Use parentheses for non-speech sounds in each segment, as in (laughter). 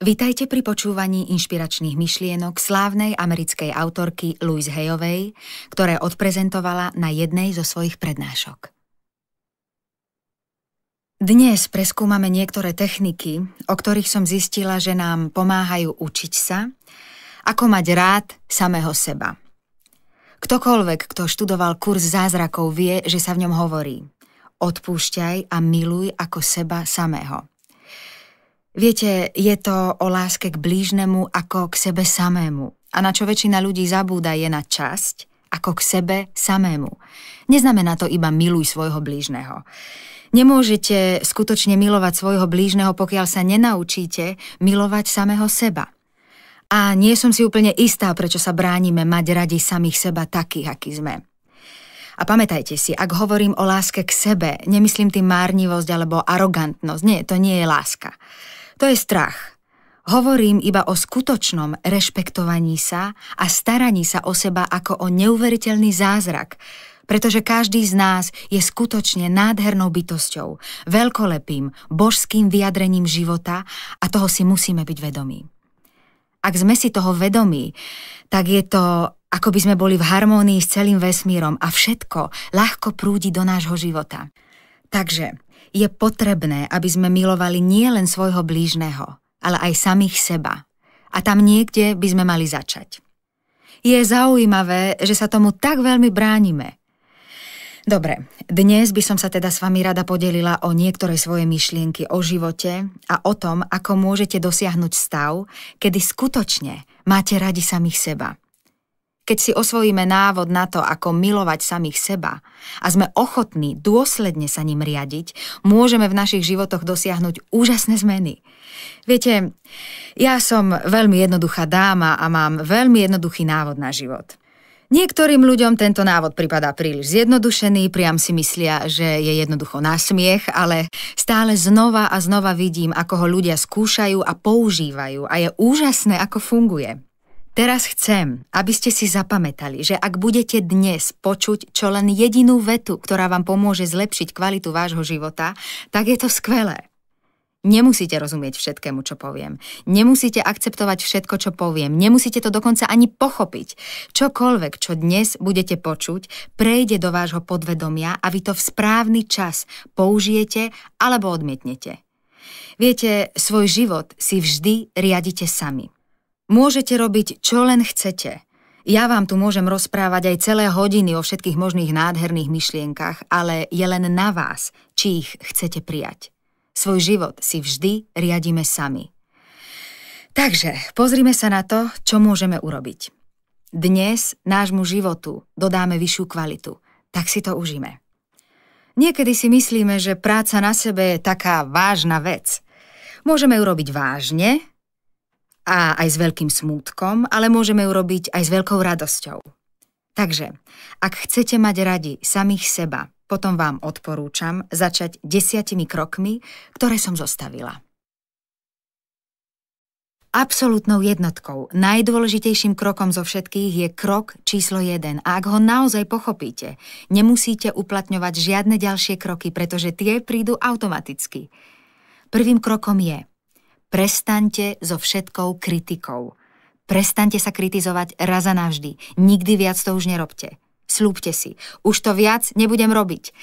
Vitajte pri počúvaní inšpiračných myšlienok slávnej americkej autorky Louise Hayovej, ktoré odprezentovala na jednej zo svojich prednášok. Dnes preskúmame niektoré techniky, o ktorých som zistila, že nám pomáhajú učiť sa, ako mať rád samého seba. Ktokoľvek, kto študoval kurz zázrakov, vie, že sa v ňom hovorí. Odpúšťaj a miluj ako seba samého. Viete, je to o láske k blížnemu ako k sebe samému. A na čo väčšina ľudí zabúda je na časť, ako k sebe samému. Neznamená to iba miluj svojho blížneho. Nemôžete skutočne milovať svojho blížneho, pokiaľ sa nenaučíte milovať samého seba. A nie som si úplne istá, prečo sa bránime mať radi samých seba takých, akí sme. A pamätajte si, ak hovorím o láske k sebe, nemyslím tým márnivosť alebo arogantnosť. Nie, to nie je láska. To je strach. Hovorím iba o skutočnom rešpektovaní sa a staraní sa o seba ako o neuveriteľný zázrak, pretože každý z nás je skutočne nádhernou bytosťou, veľkolepým, božským vyjadrením života a toho si musíme byť vedomí. Ak sme si toho vedomí, tak je to, ako by sme boli v harmónii s celým vesmírom a všetko ľahko prúdi do nášho života. Takže je potrebné, aby sme milovali nielen svojho blížneho, ale aj samých seba. A tam niekde by sme mali začať. Je zaujímavé, že sa tomu tak veľmi bránime. Dobre, dnes by som sa teda s vami rada podelila o niektoré svoje myšlienky o živote a o tom, ako môžete dosiahnuť stav, kedy skutočne máte radi samých seba keď si osvojíme návod na to, ako milovať samých seba a sme ochotní dôsledne sa ním riadiť, môžeme v našich životoch dosiahnuť úžasné zmeny. Viete, ja som veľmi jednoduchá dáma a mám veľmi jednoduchý návod na život. Niektorým ľuďom tento návod pripadá príliš zjednodušený, priam si myslia, že je jednoducho násmiech, ale stále znova a znova vidím, ako ho ľudia skúšajú a používajú a je úžasné, ako funguje. Teraz chcem, aby ste si zapamätali, že ak budete dnes počuť čo len jedinú vetu, ktorá vám pomôže zlepšiť kvalitu vášho života, tak je to skvelé. Nemusíte rozumieť všetkému, čo poviem. Nemusíte akceptovať všetko, čo poviem. Nemusíte to dokonca ani pochopiť. Čokoľvek, čo dnes budete počuť, prejde do vášho podvedomia a vy to v správny čas použijete alebo odmietnete. Viete, svoj život si vždy riadite sami. Môžete robiť, čo len chcete. Ja vám tu môžem rozprávať aj celé hodiny o všetkých možných nádherných myšlienkach, ale je len na vás, či ich chcete prijať. Svoj život si vždy riadíme sami. Takže pozrime sa na to, čo môžeme urobiť. Dnes nášmu životu dodáme vyššiu kvalitu, tak si to užíme. Niekedy si myslíme, že práca na sebe je taká vážna vec. Môžeme ju robiť vážne a aj s veľkým smútkom, ale môžeme ju robiť aj s veľkou radosťou. Takže, ak chcete mať radi samých seba, potom vám odporúčam začať desiatimi krokmi, ktoré som zostavila. Absolutnou jednotkou, najdôležitejším krokom zo všetkých je krok číslo 1 a ak ho naozaj pochopíte, nemusíte uplatňovať žiadne ďalšie kroky, pretože tie prídu automaticky. Prvým krokom je Prestaňte so všetkou kritikou. Prestaňte sa kritizovať raz a navždy. Nikdy viac to už nerobte. Slúbte si. Už to viac nebudem robiť.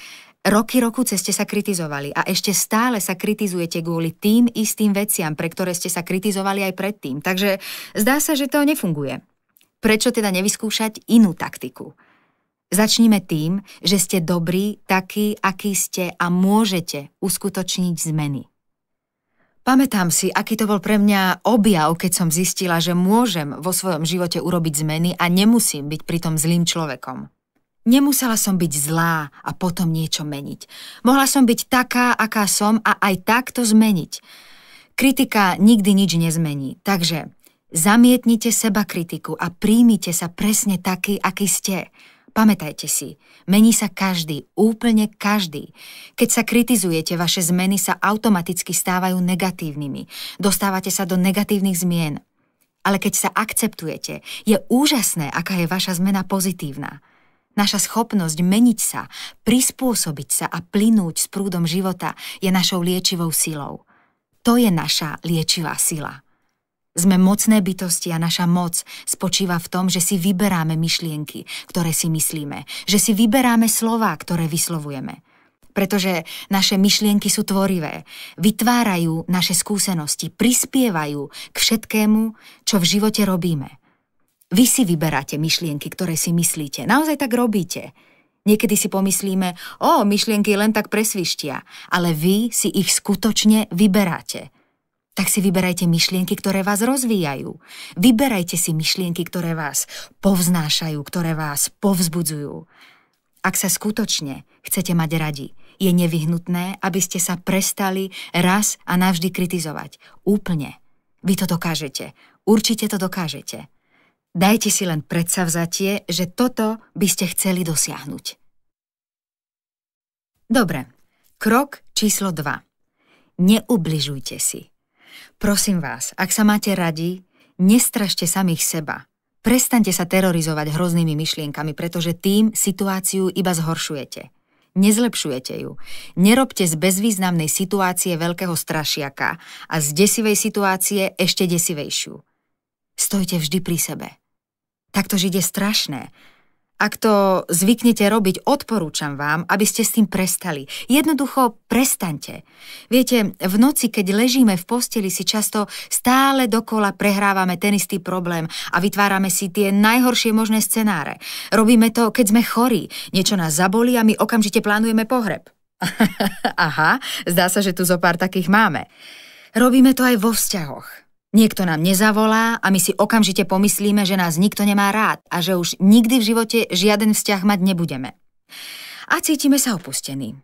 Roky roku ste sa kritizovali a ešte stále sa kritizujete kvôli tým istým veciam, pre ktoré ste sa kritizovali aj predtým. Takže zdá sa, že to nefunguje. Prečo teda nevyskúšať inú taktiku? Začnime tým, že ste dobrí takí, akí ste a môžete uskutočniť zmeny. Pamätám si, aký to bol pre mňa objav, keď som zistila, že môžem vo svojom živote urobiť zmeny a nemusím byť pritom zlým človekom. Nemusela som byť zlá a potom niečo meniť. Mohla som byť taká, aká som a aj tak to zmeniť. Kritika nikdy nič nezmení, takže zamietnite seba kritiku a príjmite sa presne taký, aký ste. Pamätajte si, mení sa každý, úplne každý. Keď sa kritizujete, vaše zmeny sa automaticky stávajú negatívnymi. Dostávate sa do negatívnych zmien. Ale keď sa akceptujete, je úžasné, aká je vaša zmena pozitívna. Naša schopnosť meniť sa, prispôsobiť sa a plynúť s prúdom života je našou liečivou silou. To je naša liečivá sila. Sme mocné bytosti a naša moc spočíva v tom, že si vyberáme myšlienky, ktoré si myslíme, že si vyberáme slova, ktoré vyslovujeme. Pretože naše myšlienky sú tvorivé, vytvárajú naše skúsenosti, prispievajú k všetkému, čo v živote robíme. Vy si vyberáte myšlienky, ktoré si myslíte. Naozaj tak robíte. Niekedy si pomyslíme, o, myšlienky len tak presvištia, ale vy si ich skutočne vyberáte tak si vyberajte myšlienky, ktoré vás rozvíjajú. Vyberajte si myšlienky, ktoré vás povznášajú, ktoré vás povzbudzujú. Ak sa skutočne chcete mať radi, je nevyhnutné, aby ste sa prestali raz a navždy kritizovať. Úplne. Vy to dokážete. Určite to dokážete. Dajte si len predsavzatie, že toto by ste chceli dosiahnuť. Dobre. Krok číslo 2. Neubližujte si. Prosím vás, ak sa máte radi, nestrašte samých seba. Prestaňte sa terorizovať hroznými myšlienkami, pretože tým situáciu iba zhoršujete. Nezlepšujete ju. Nerobte z bezvýznamnej situácie veľkého strašiaka a z desivej situácie ešte desivejšiu. Stojte vždy pri sebe. Takto žiť je strašné, ak to zvyknete robiť, odporúčam vám, aby ste s tým prestali. Jednoducho prestaňte. Viete, v noci, keď ležíme v posteli, si často stále dokola prehrávame ten istý problém a vytvárame si tie najhoršie možné scenáre. Robíme to, keď sme chorí. Niečo nás zabolí a my okamžite plánujeme pohreb. (laughs) Aha, zdá sa, že tu zo pár takých máme. Robíme to aj vo vzťahoch. Niekto nám nezavolá a my si okamžite pomyslíme, že nás nikto nemá rád a že už nikdy v živote žiaden vzťah mať nebudeme. A cítime sa opustení.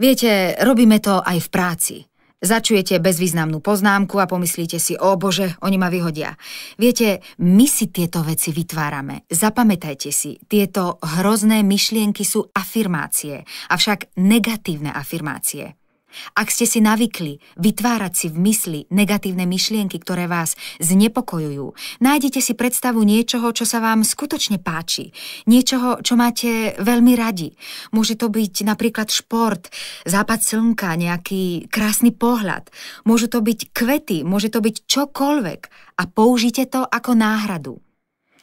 Viete, robíme to aj v práci. Začujete bezvýznamnú poznámku a pomyslíte si, o bože, oni ma vyhodia. Viete, my si tieto veci vytvárame. Zapamätajte si, tieto hrozné myšlienky sú afirmácie, avšak negatívne afirmácie. Ak ste si navykli vytvárať si v mysli negatívne myšlienky, ktoré vás znepokojujú, nájdete si predstavu niečoho, čo sa vám skutočne páči, niečoho, čo máte veľmi radi. Môže to byť napríklad šport, západ slnka, nejaký krásny pohľad, môžu to byť kvety, môže to byť čokoľvek a použite to ako náhradu.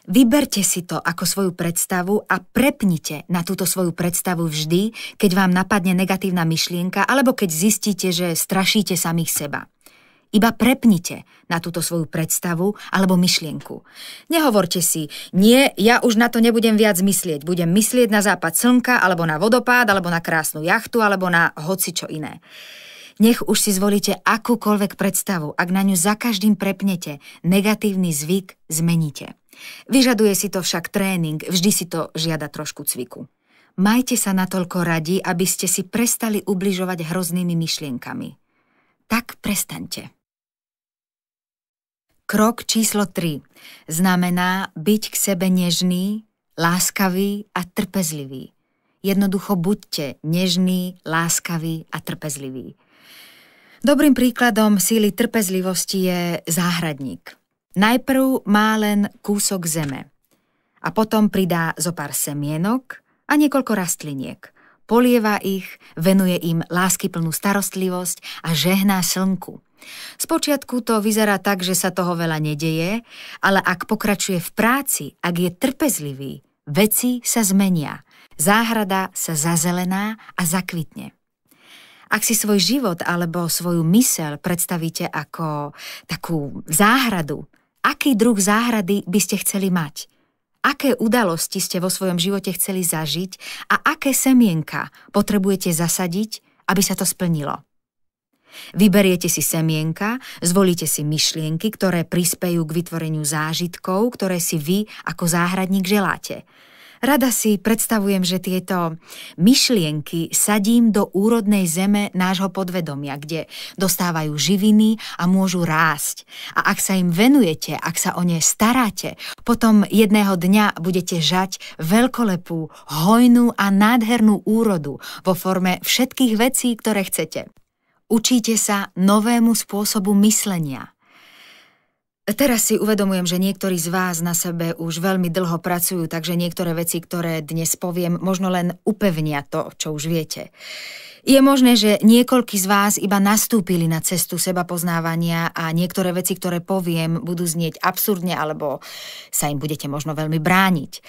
Vyberte si to ako svoju predstavu a prepnite na túto svoju predstavu vždy, keď vám napadne negatívna myšlienka alebo keď zistíte, že strašíte samých seba. Iba prepnite na túto svoju predstavu alebo myšlienku. Nehovorte si, nie, ja už na to nebudem viac myslieť. Budem myslieť na západ slnka, alebo na vodopád, alebo na krásnu jachtu, alebo na hoci čo iné. Nech už si zvolíte akúkoľvek predstavu, ak na ňu za každým prepnete, negatívny zvyk zmeníte. Vyžaduje si to však tréning, vždy si to žiada trošku cviku. Majte sa natoľko radi, aby ste si prestali ubližovať hroznými myšlienkami. Tak prestaňte. Krok číslo 3 znamená byť k sebe nežný, láskavý a trpezlivý. Jednoducho buďte nežný, láskavý a trpezlivý. Dobrým príkladom síly trpezlivosti je záhradník – Najprv má len kúsok zeme a potom pridá zo pár semienok a niekoľko rastliniek. Polieva ich, venuje im láskyplnú starostlivosť a žehná slnku. Spočiatku to vyzerá tak, že sa toho veľa nedeje, ale ak pokračuje v práci, ak je trpezlivý, veci sa zmenia, záhrada sa zazelená a zakvitne. Ak si svoj život alebo svoju mysel predstavíte ako takú záhradu, Aký druh záhrady by ste chceli mať? Aké udalosti ste vo svojom živote chceli zažiť a aké semienka potrebujete zasadiť, aby sa to splnilo? Vyberiete si semienka, zvolíte si myšlienky, ktoré prispejú k vytvoreniu zážitkov, ktoré si vy ako záhradník želáte – Rada si predstavujem, že tieto myšlienky sadím do úrodnej zeme nášho podvedomia, kde dostávajú živiny a môžu rásť. A ak sa im venujete, ak sa o ne staráte, potom jedného dňa budete žať veľkolepú, hojnú a nádhernú úrodu vo forme všetkých vecí, ktoré chcete. Učíte sa novému spôsobu myslenia – Teraz si uvedomujem, že niektorí z vás na sebe už veľmi dlho pracujú, takže niektoré veci, ktoré dnes poviem, možno len upevnia to, čo už viete. Je možné, že niekoľkí z vás iba nastúpili na cestu seba poznávania a niektoré veci, ktoré poviem, budú znieť absurdne alebo sa im budete možno veľmi brániť.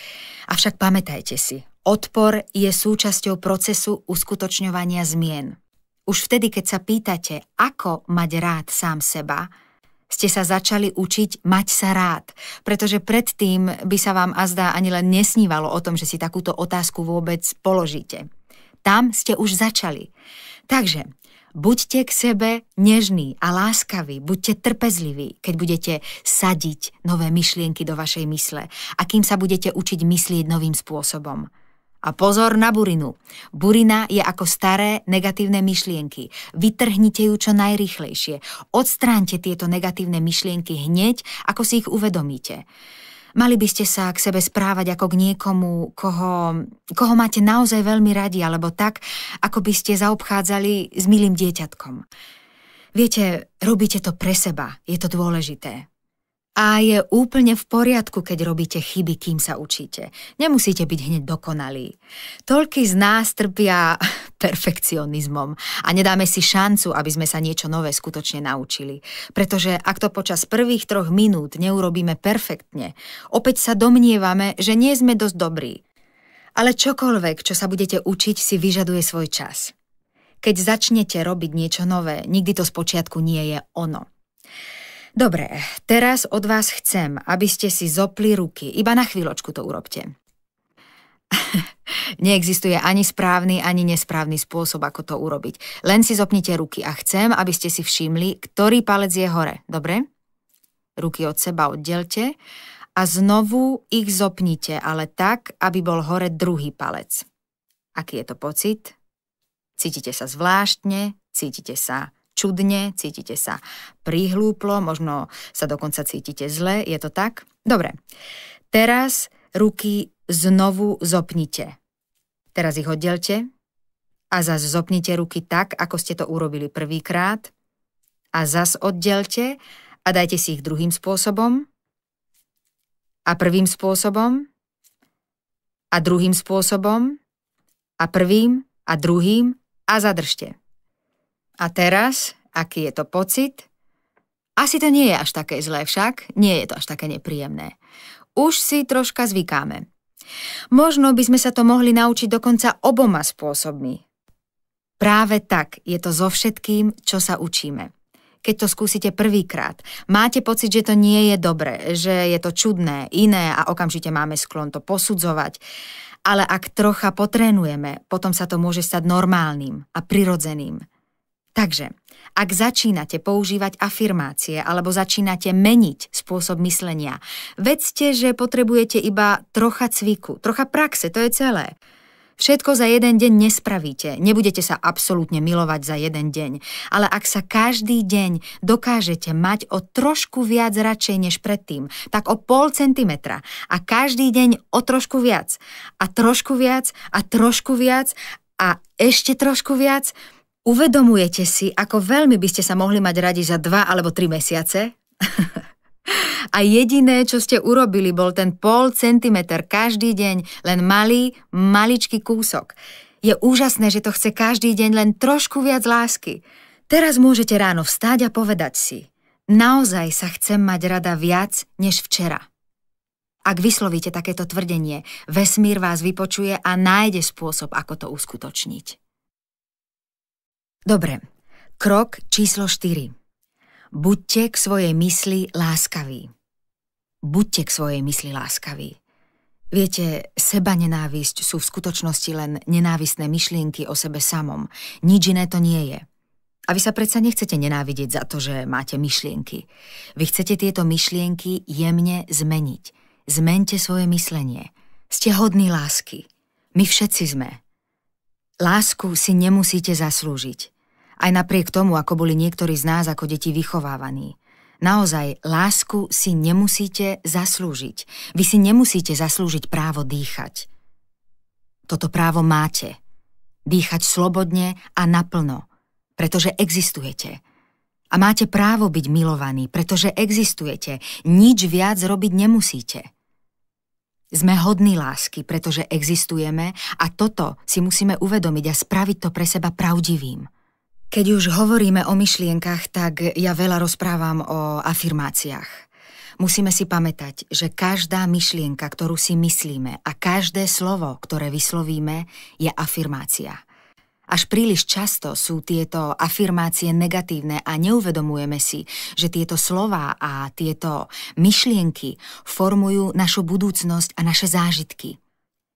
Avšak pamätajte si, odpor je súčasťou procesu uskutočňovania zmien. Už vtedy, keď sa pýtate, ako mať rád sám seba, ste sa začali učiť mať sa rád, pretože predtým by sa vám azda ani len nesnívalo o tom, že si takúto otázku vôbec položíte. Tam ste už začali. Takže buďte k sebe nežní a láskaví, buďte trpezliví, keď budete sadiť nové myšlienky do vašej mysle a kým sa budete učiť myslieť novým spôsobom. A pozor na burinu. Burina je ako staré negatívne myšlienky. Vytrhnite ju čo najrychlejšie. Odstráňte tieto negatívne myšlienky hneď, ako si ich uvedomíte. Mali by ste sa k sebe správať ako k niekomu, koho, koho máte naozaj veľmi radi, alebo tak, ako by ste zaobchádzali s milým dieťatkom. Viete, robíte to pre seba, je to dôležité. A je úplne v poriadku, keď robíte chyby, kým sa učíte. Nemusíte byť hneď dokonalí. Toľky z nás trpia (laughs) perfekcionizmom a nedáme si šancu, aby sme sa niečo nové skutočne naučili. Pretože ak to počas prvých troch minút neurobíme perfektne, opäť sa domnievame, že nie sme dosť dobrí. Ale čokoľvek, čo sa budete učiť, si vyžaduje svoj čas. Keď začnete robiť niečo nové, nikdy to z počiatku nie je ono. Dobre, teraz od vás chcem, aby ste si zopli ruky. Iba na chvíľočku to urobte. (laughs) Neexistuje ani správny, ani nesprávny spôsob, ako to urobiť. Len si zopnite ruky a chcem, aby ste si všimli, ktorý palec je hore. Dobre? Ruky od seba oddelte a znovu ich zopnite, ale tak, aby bol hore druhý palec. Aký je to pocit? Cítite sa zvláštne, cítite sa čudne, cítite sa prihlúplo, možno sa dokonca cítite zle, je to tak? Dobre, teraz ruky znovu zopnite. Teraz ich oddelte a zas zopnite ruky tak, ako ste to urobili prvýkrát a zas oddelte a dajte si ich druhým spôsobom a prvým spôsobom a druhým spôsobom a prvým a druhým a zadržte. A teraz, aký je to pocit? Asi to nie je až také zlé však, nie je to až také nepríjemné. Už si troška zvykáme. Možno by sme sa to mohli naučiť dokonca oboma spôsobmi. Práve tak je to so všetkým, čo sa učíme. Keď to skúsite prvýkrát, máte pocit, že to nie je dobré, že je to čudné, iné a okamžite máme sklon to posudzovať. Ale ak trocha potrénujeme, potom sa to môže stať normálnym a prirodzeným. Takže, ak začínate používať afirmácie alebo začínate meniť spôsob myslenia, vedzte, že potrebujete iba trocha cviku, trocha praxe, to je celé. Všetko za jeden deň nespravíte, nebudete sa absolútne milovať za jeden deň, ale ak sa každý deň dokážete mať o trošku viac radšej než predtým, tak o pol centimetra a každý deň o trošku viac a trošku viac a trošku viac a ešte trošku viac, Uvedomujete si, ako veľmi by ste sa mohli mať radi za dva alebo tri mesiace? (laughs) A jediné, čo ste urobili, bol ten pol centimeter každý deň, len malý, maličký kúsok. Je úžasné, že to chce každý deň len trošku viac lásky. Teraz môžete ráno vstať a povedať si, naozaj sa chcem mať rada viac než včera. Ak vyslovíte takéto tvrdenie, vesmír vás vypočuje a nájde spôsob, ako to uskutočniť. Dobre, krok číslo 4. Buďte k svojej mysli láskaví. Buďte k svojej mysli láskaví. Viete, seba nenávisť sú v skutočnosti len nenávisné myšlienky o sebe samom. Nič iné to nie je. A vy sa predsa nechcete nenávidieť za to, že máte myšlienky. Vy chcete tieto myšlienky jemne zmeniť. Zmente svoje myslenie. Ste hodní lásky. My všetci sme. Lásku si nemusíte zaslúžiť. Aj napriek tomu, ako boli niektorí z nás ako deti vychovávaní. Naozaj, lásku si nemusíte zaslúžiť. Vy si nemusíte zaslúžiť právo dýchať. Toto právo máte. Dýchať slobodne a naplno, pretože existujete. A máte právo byť milovaní, pretože existujete. Nič viac robiť nemusíte. Sme hodní lásky, pretože existujeme a toto si musíme uvedomiť a spraviť to pre seba pravdivým. Keď už hovoríme o myšlienkach, tak ja veľa rozprávam o afirmáciách. Musíme si pamätať, že každá myšlienka, ktorú si myslíme a každé slovo, ktoré vyslovíme, je afirmácia. Až príliš často sú tieto afirmácie negatívne a neuvedomujeme si, že tieto slová a tieto myšlienky formujú našu budúcnosť a naše zážitky.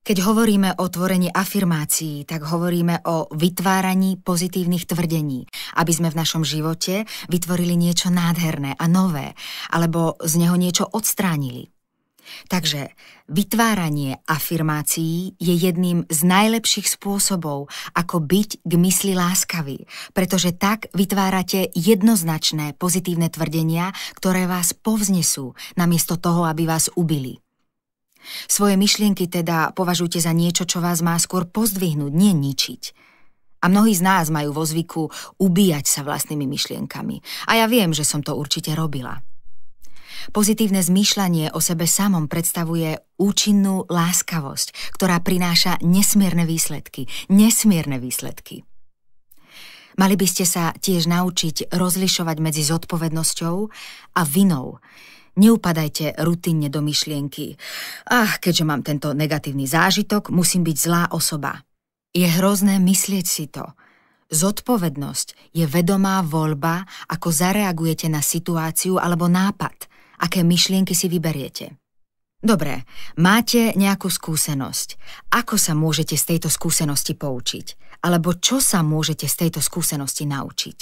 Keď hovoríme o tvorení afirmácií, tak hovoríme o vytváraní pozitívnych tvrdení, aby sme v našom živote vytvorili niečo nádherné a nové, alebo z neho niečo odstránili. Takže vytváranie afirmácií je jedným z najlepších spôsobov, ako byť k mysli láskavý, pretože tak vytvárate jednoznačné pozitívne tvrdenia, ktoré vás povznesú, namiesto toho, aby vás ubili. Svoje myšlienky teda považujte za niečo, čo vás má skôr pozdvihnúť, nie ničiť. A mnohí z nás majú vo zvyku ubíjať sa vlastnými myšlienkami. A ja viem, že som to určite robila. Pozitívne zmýšľanie o sebe samom predstavuje účinnú láskavosť, ktorá prináša nesmierne výsledky. Nesmierne výsledky. Mali by ste sa tiež naučiť rozlišovať medzi zodpovednosťou a vinou, Neupadajte rutinne do myšlienky. Ach, keďže mám tento negatívny zážitok, musím byť zlá osoba. Je hrozné myslieť si to. Zodpovednosť je vedomá voľba, ako zareagujete na situáciu alebo nápad, aké myšlienky si vyberiete. Dobre, máte nejakú skúsenosť. Ako sa môžete z tejto skúsenosti poučiť? Alebo čo sa môžete z tejto skúsenosti naučiť?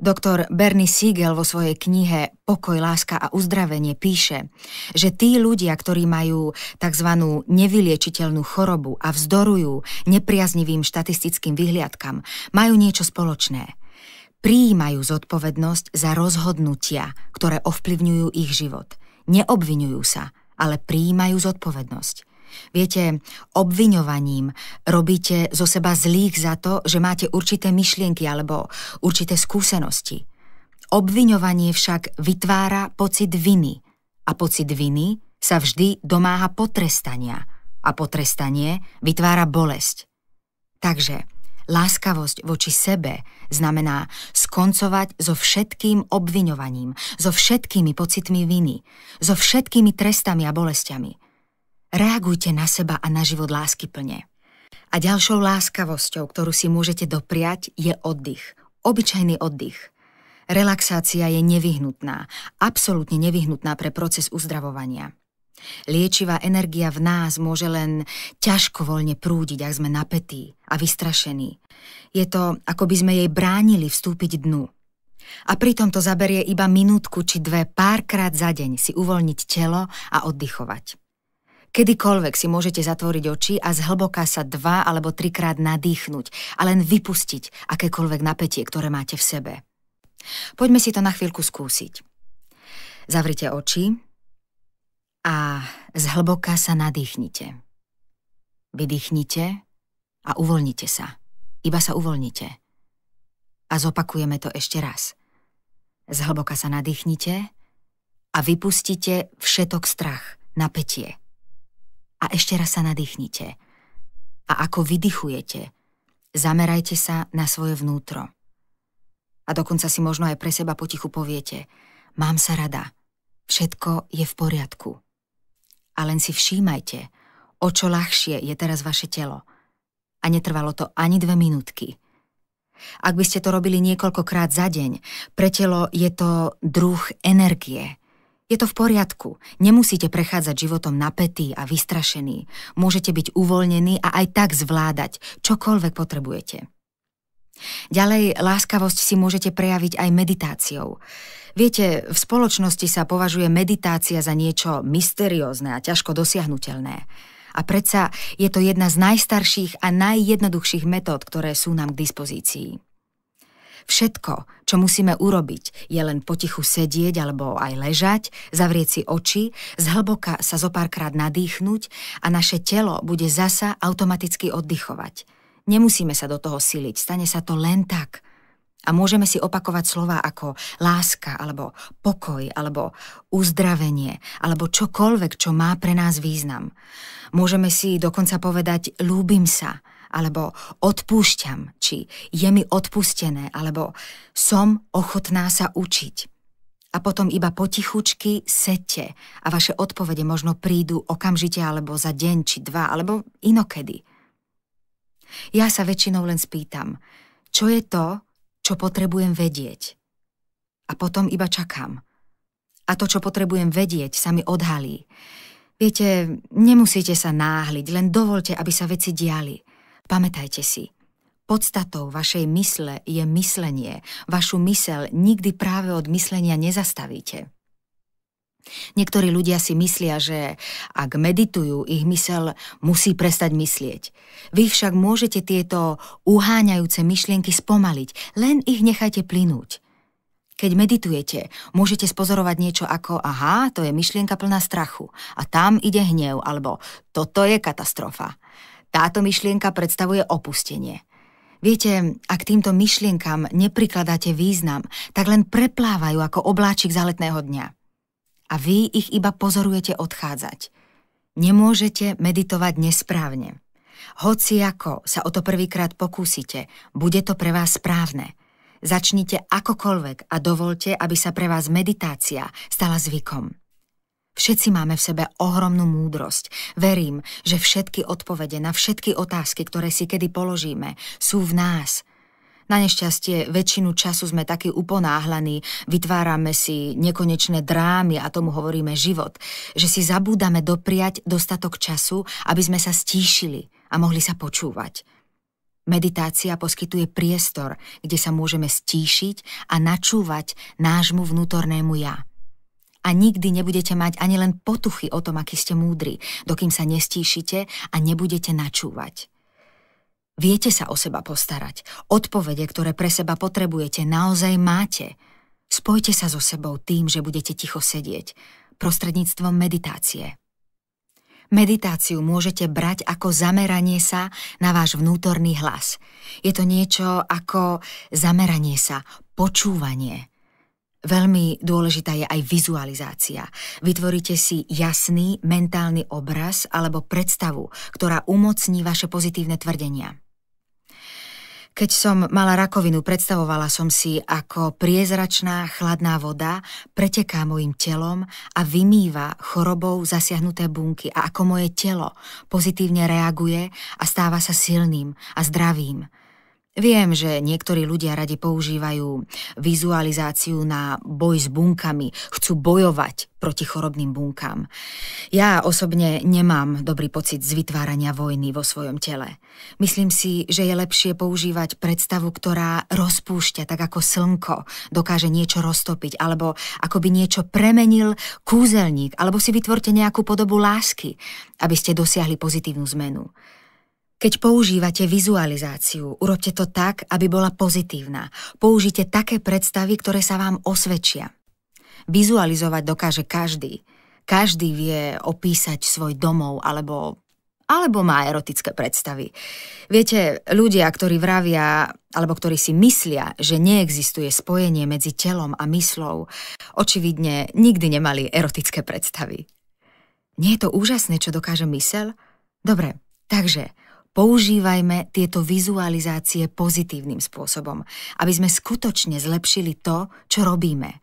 Doktor Bernie Siegel vo svojej knihe Pokoj, láska a uzdravenie píše, že tí ľudia, ktorí majú tzv. nevyliečiteľnú chorobu a vzdorujú nepriaznivým štatistickým vyhliadkam, majú niečo spoločné. Prijímajú zodpovednosť za rozhodnutia, ktoré ovplyvňujú ich život. Neobvinujú sa, ale prijímajú zodpovednosť. Viete, obviňovaním robíte zo seba zlých za to, že máte určité myšlienky alebo určité skúsenosti. Obviňovanie však vytvára pocit viny a pocit viny sa vždy domáha potrestania a potrestanie vytvára bolesť. Takže láskavosť voči sebe znamená skoncovať so všetkým obviňovaním, so všetkými pocitmi viny, so všetkými trestami a bolestiami reagujte na seba a na život lásky plne. A ďalšou láskavosťou, ktorú si môžete dopriať, je oddych. Obyčajný oddych. Relaxácia je nevyhnutná, absolútne nevyhnutná pre proces uzdravovania. Liečivá energia v nás môže len ťažko voľne prúdiť, ak sme napätí a vystrašení. Je to, ako by sme jej bránili vstúpiť dnu. A pritom to zaberie iba minútku či dve párkrát za deň si uvoľniť telo a oddychovať. Kedykoľvek si môžete zatvoriť oči a zhlboka sa dva alebo trikrát nadýchnuť a len vypustiť akékoľvek napätie, ktoré máte v sebe. Poďme si to na chvíľku skúsiť. Zavrite oči a zhlboka sa nadýchnite. Vydýchnite a uvoľnite sa. Iba sa uvoľnite. A zopakujeme to ešte raz. Zhlboka sa nadýchnite a vypustite všetok strach, napätie – a ešte raz sa nadýchnite. A ako vydychujete, zamerajte sa na svoje vnútro. A dokonca si možno aj pre seba potichu poviete, mám sa rada, všetko je v poriadku. A len si všímajte, o čo ľahšie je teraz vaše telo. A netrvalo to ani dve minútky. Ak by ste to robili niekoľkokrát za deň, pre telo je to druh energie – je to v poriadku. Nemusíte prechádzať životom napätý a vystrašený. Môžete byť uvoľnení a aj tak zvládať, čokoľvek potrebujete. Ďalej, láskavosť si môžete prejaviť aj meditáciou. Viete, v spoločnosti sa považuje meditácia za niečo mysteriózne a ťažko dosiahnutelné. A predsa je to jedna z najstarších a najjednoduchších metód, ktoré sú nám k dispozícii. Všetko, čo musíme urobiť, je len potichu sedieť alebo aj ležať, zavrieť si oči, zhlboka sa zopárkrát nadýchnuť a naše telo bude zasa automaticky oddychovať. Nemusíme sa do toho siliť, stane sa to len tak. A môžeme si opakovať slova ako láska, alebo pokoj, alebo uzdravenie, alebo čokoľvek, čo má pre nás význam. Môžeme si dokonca povedať ľúbim sa – alebo odpúšťam, či je mi odpustené, alebo som ochotná sa učiť. A potom iba potichučky sete a vaše odpovede možno prídu okamžite alebo za deň či dva, alebo inokedy. Ja sa väčšinou len spýtam, čo je to, čo potrebujem vedieť. A potom iba čakám. A to, čo potrebujem vedieť, sa mi odhalí. Viete, nemusíte sa náhliť, len dovolte, aby sa veci diali. Pamätajte si, podstatou vašej mysle je myslenie. Vašu mysel nikdy práve od myslenia nezastavíte. Niektorí ľudia si myslia, že ak meditujú, ich mysel musí prestať myslieť. Vy však môžete tieto uháňajúce myšlienky spomaliť, len ich nechajte plynúť. Keď meditujete, môžete spozorovať niečo ako aha, to je myšlienka plná strachu a tam ide hnev alebo toto je katastrofa. Táto myšlienka predstavuje opustenie. Viete, ak týmto myšlienkam neprikladáte význam, tak len preplávajú ako obláčik zaletného dňa. A vy ich iba pozorujete odchádzať. Nemôžete meditovať nesprávne. Hoci ako sa o to prvýkrát pokúsite, bude to pre vás správne. Začnite akokoľvek a dovolte, aby sa pre vás meditácia stala zvykom. Všetci máme v sebe ohromnú múdrosť. Verím, že všetky odpovede na všetky otázky, ktoré si kedy položíme, sú v nás. Na nešťastie väčšinu času sme takí uponáhlaní, vytvárame si nekonečné drámy a tomu hovoríme život, že si zabúdame dopriať dostatok času, aby sme sa stíšili a mohli sa počúvať. Meditácia poskytuje priestor, kde sa môžeme stíšiť a načúvať nášmu vnútornému ja a nikdy nebudete mať ani len potuchy o tom, aký ste múdri, dokým sa nestíšite a nebudete načúvať. Viete sa o seba postarať. Odpovede, ktoré pre seba potrebujete, naozaj máte. Spojte sa so sebou tým, že budete ticho sedieť, prostredníctvom meditácie. Meditáciu môžete brať ako zameranie sa na váš vnútorný hlas. Je to niečo ako zameranie sa, počúvanie. Veľmi dôležitá je aj vizualizácia. Vytvoríte si jasný mentálny obraz alebo predstavu, ktorá umocní vaše pozitívne tvrdenia. Keď som mala rakovinu, predstavovala som si, ako priezračná chladná voda preteká mojim telom a vymýva chorobou zasiahnuté bunky a ako moje telo pozitívne reaguje a stáva sa silným a zdravým. Viem, že niektorí ľudia radi používajú vizualizáciu na boj s bunkami, chcú bojovať proti chorobným bunkám. Ja osobne nemám dobrý pocit z vytvárania vojny vo svojom tele. Myslím si, že je lepšie používať predstavu, ktorá rozpúšťa tak ako slnko, dokáže niečo roztopiť, alebo ako by niečo premenil kúzelník, alebo si vytvorte nejakú podobu lásky, aby ste dosiahli pozitívnu zmenu. Keď používate vizualizáciu, urobte to tak, aby bola pozitívna. Použite také predstavy, ktoré sa vám osvedčia. Vizualizovať dokáže každý. Každý vie opísať svoj domov alebo alebo má erotické predstavy. Viete, ľudia, ktorí vravia, alebo ktorí si myslia, že neexistuje spojenie medzi telom a myslou, očividne nikdy nemali erotické predstavy. Nie je to úžasné, čo dokáže mysel? Dobre, takže používajme tieto vizualizácie pozitívnym spôsobom, aby sme skutočne zlepšili to, čo robíme.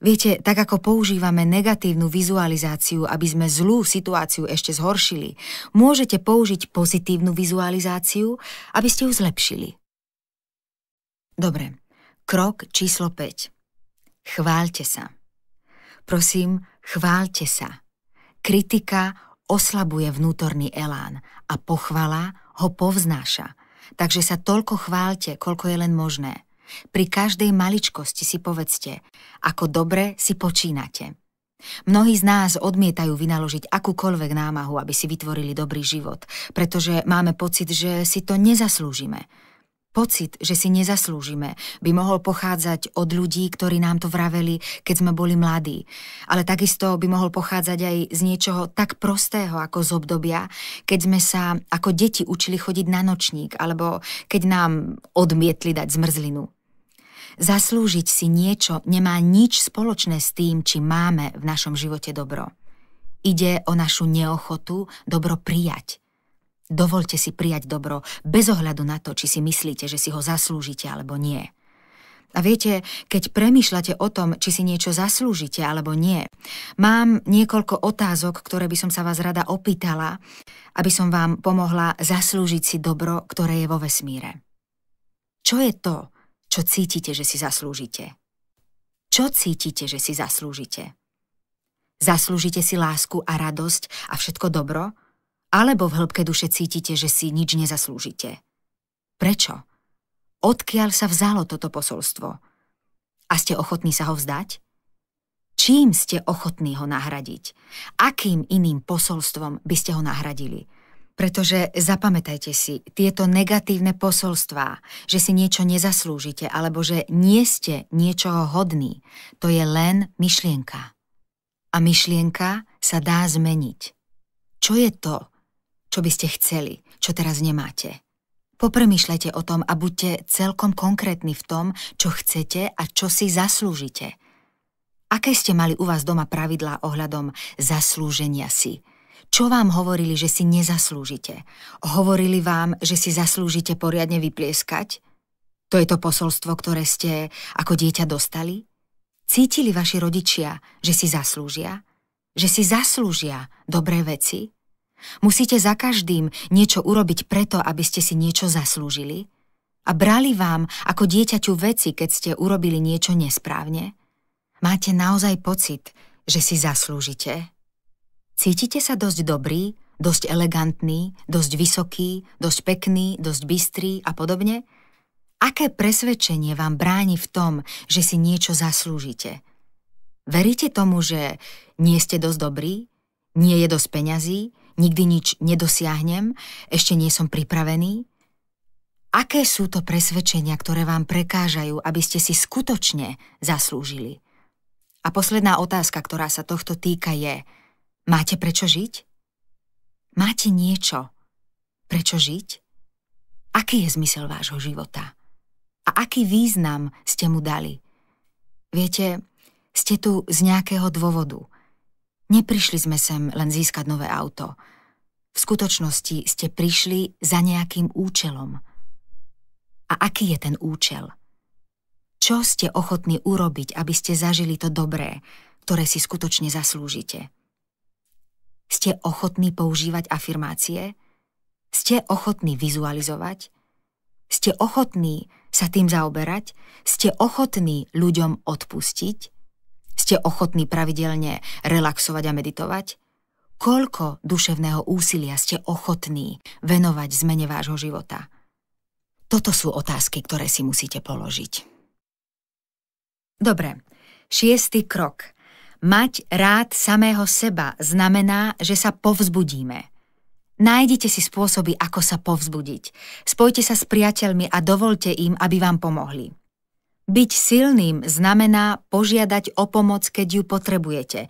Viete, tak ako používame negatívnu vizualizáciu, aby sme zlú situáciu ešte zhoršili, môžete použiť pozitívnu vizualizáciu, aby ste ju zlepšili. Dobre, krok číslo 5. Chváľte sa. Prosím, chváľte sa. Kritika oslabuje vnútorný elán a pochvala ho povznáša. Takže sa toľko chválte, koľko je len možné. Pri každej maličkosti si povedzte, ako dobre si počínate. Mnohí z nás odmietajú vynaložiť akúkoľvek námahu, aby si vytvorili dobrý život, pretože máme pocit, že si to nezaslúžime. Pocit, že si nezaslúžime, by mohol pochádzať od ľudí, ktorí nám to vraveli, keď sme boli mladí. Ale takisto by mohol pochádzať aj z niečoho tak prostého ako z obdobia, keď sme sa ako deti učili chodiť na nočník alebo keď nám odmietli dať zmrzlinu. Zaslúžiť si niečo nemá nič spoločné s tým, či máme v našom živote dobro. Ide o našu neochotu dobro prijať – Dovolte si prijať dobro, bez ohľadu na to, či si myslíte, že si ho zaslúžite alebo nie. A viete, keď premýšľate o tom, či si niečo zaslúžite alebo nie, mám niekoľko otázok, ktoré by som sa vás rada opýtala, aby som vám pomohla zaslúžiť si dobro, ktoré je vo vesmíre. Čo je to, čo cítite, že si zaslúžite? Čo cítite, že si zaslúžite? Zaslúžite si lásku a radosť a všetko dobro? Alebo v hĺbke duše cítite, že si nič nezaslúžite? Prečo? Odkiaľ sa vzalo toto posolstvo? A ste ochotní sa ho vzdať? Čím ste ochotní ho nahradiť? Akým iným posolstvom by ste ho nahradili? Pretože zapamätajte si, tieto negatívne posolstvá, že si niečo nezaslúžite alebo že nie ste niečoho hodný, to je len myšlienka. A myšlienka sa dá zmeniť. Čo je to, čo by ste chceli, čo teraz nemáte. Popremýšľajte o tom a buďte celkom konkrétni v tom, čo chcete a čo si zaslúžite. Aké ste mali u vás doma pravidlá ohľadom zaslúženia si? Čo vám hovorili, že si nezaslúžite? Hovorili vám, že si zaslúžite poriadne vyplieskať? To je to posolstvo, ktoré ste ako dieťa dostali? Cítili vaši rodičia, že si zaslúžia? Že si zaslúžia dobré veci? Musíte za každým niečo urobiť preto, aby ste si niečo zaslúžili? A brali vám ako dieťaťu veci, keď ste urobili niečo nesprávne? Máte naozaj pocit, že si zaslúžite? Cítite sa dosť dobrý, dosť elegantný, dosť vysoký, dosť pekný, dosť bystrý a podobne? Aké presvedčenie vám bráni v tom, že si niečo zaslúžite? Veríte tomu, že nie ste dosť dobrý, nie je dosť peňazí, nikdy nič nedosiahnem, ešte nie som pripravený? Aké sú to presvedčenia, ktoré vám prekážajú, aby ste si skutočne zaslúžili? A posledná otázka, ktorá sa tohto týka je, máte prečo žiť? Máte niečo, prečo žiť? Aký je zmysel vášho života? A aký význam ste mu dali? Viete, ste tu z nejakého dôvodu – Neprišli sme sem len získať nové auto. V skutočnosti ste prišli za nejakým účelom. A aký je ten účel? Čo ste ochotní urobiť, aby ste zažili to dobré, ktoré si skutočne zaslúžite? Ste ochotní používať afirmácie? Ste ochotní vizualizovať? Ste ochotní sa tým zaoberať? Ste ochotní ľuďom odpustiť? Ste ochotní pravidelne relaxovať a meditovať? Koľko duševného úsilia ste ochotní venovať zmene vášho života? Toto sú otázky, ktoré si musíte položiť. Dobre, šiestý krok – Mať rád samého seba znamená, že sa povzbudíme. Nájdite si spôsoby, ako sa povzbudiť. Spojte sa s priateľmi a dovolte im, aby vám pomohli. Byť silným znamená požiadať o pomoc, keď ju potrebujete.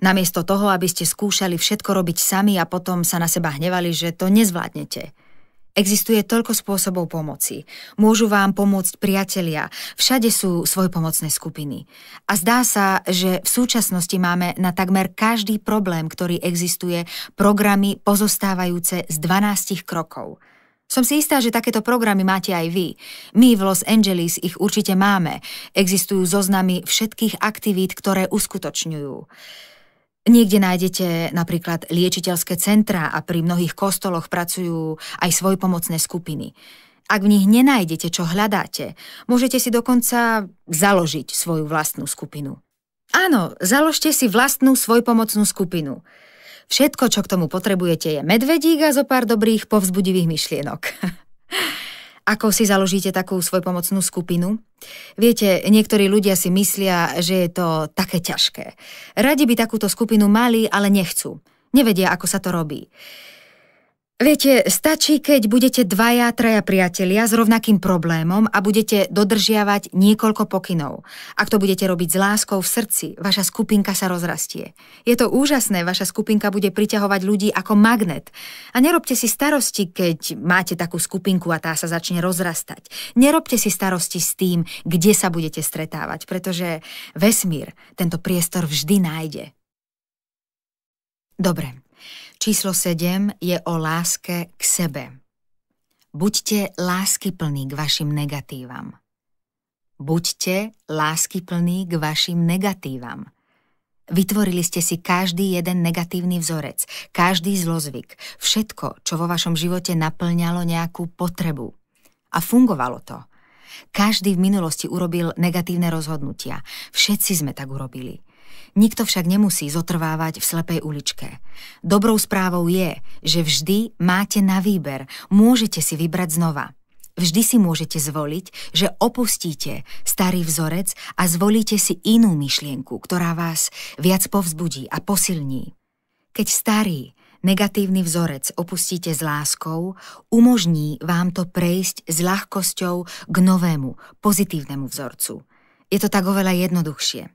Namiesto toho, aby ste skúšali všetko robiť sami a potom sa na seba hnevali, že to nezvládnete. Existuje toľko spôsobov pomoci. Môžu vám pomôcť priatelia. Všade sú pomocné skupiny. A zdá sa, že v súčasnosti máme na takmer každý problém, ktorý existuje, programy pozostávajúce z 12 krokov. Som si istá, že takéto programy máte aj vy. My v Los Angeles ich určite máme. Existujú zoznamy všetkých aktivít, ktoré uskutočňujú. Niekde nájdete napríklad liečiteľské centra a pri mnohých kostoloch pracujú aj svojpomocné skupiny. Ak v nich nenájdete, čo hľadáte, môžete si dokonca založiť svoju vlastnú skupinu. Áno, založte si vlastnú svojpomocnú skupinu. Všetko, čo k tomu potrebujete, je medvedík a zo pár dobrých povzbudivých myšlienok. (laughs) Ako si založíte takú svojpomocnú skupinu? Viete, niektorí ľudia si myslia, že je to také ťažké. Radi by takúto skupinu mali, ale nechcú. Nevedia, ako sa to robí. Viete, stačí, keď budete dvaja, traja priatelia s rovnakým problémom a budete dodržiavať niekoľko pokynov. Ak to budete robiť s láskou v srdci, vaša skupinka sa rozrastie. Je to úžasné, vaša skupinka bude priťahovať ľudí ako magnet. A nerobte si starosti, keď máte takú skupinku a tá sa začne rozrastať. Nerobte si starosti s tým, kde sa budete stretávať, pretože vesmír tento priestor vždy nájde. Dobre, Číslo 7 je o láske k sebe. Buďte láskyplní k vašim negatívam. Buďte láskyplní k vašim negatívam. Vytvorili ste si každý jeden negatívny vzorec, každý zlozvyk, všetko, čo vo vašom živote naplňalo nejakú potrebu. A fungovalo to. Každý v minulosti urobil negatívne rozhodnutia. Všetci sme tak urobili. Nikto však nemusí zotrvávať v slepej uličke. Dobrou správou je, že vždy máte na výber, môžete si vybrať znova. Vždy si môžete zvoliť, že opustíte starý vzorec a zvolíte si inú myšlienku, ktorá vás viac povzbudí a posilní. Keď starý, negatívny vzorec opustíte s láskou, umožní vám to prejsť s ľahkosťou k novému, pozitívnemu vzorcu. Je to tak oveľa jednoduchšie.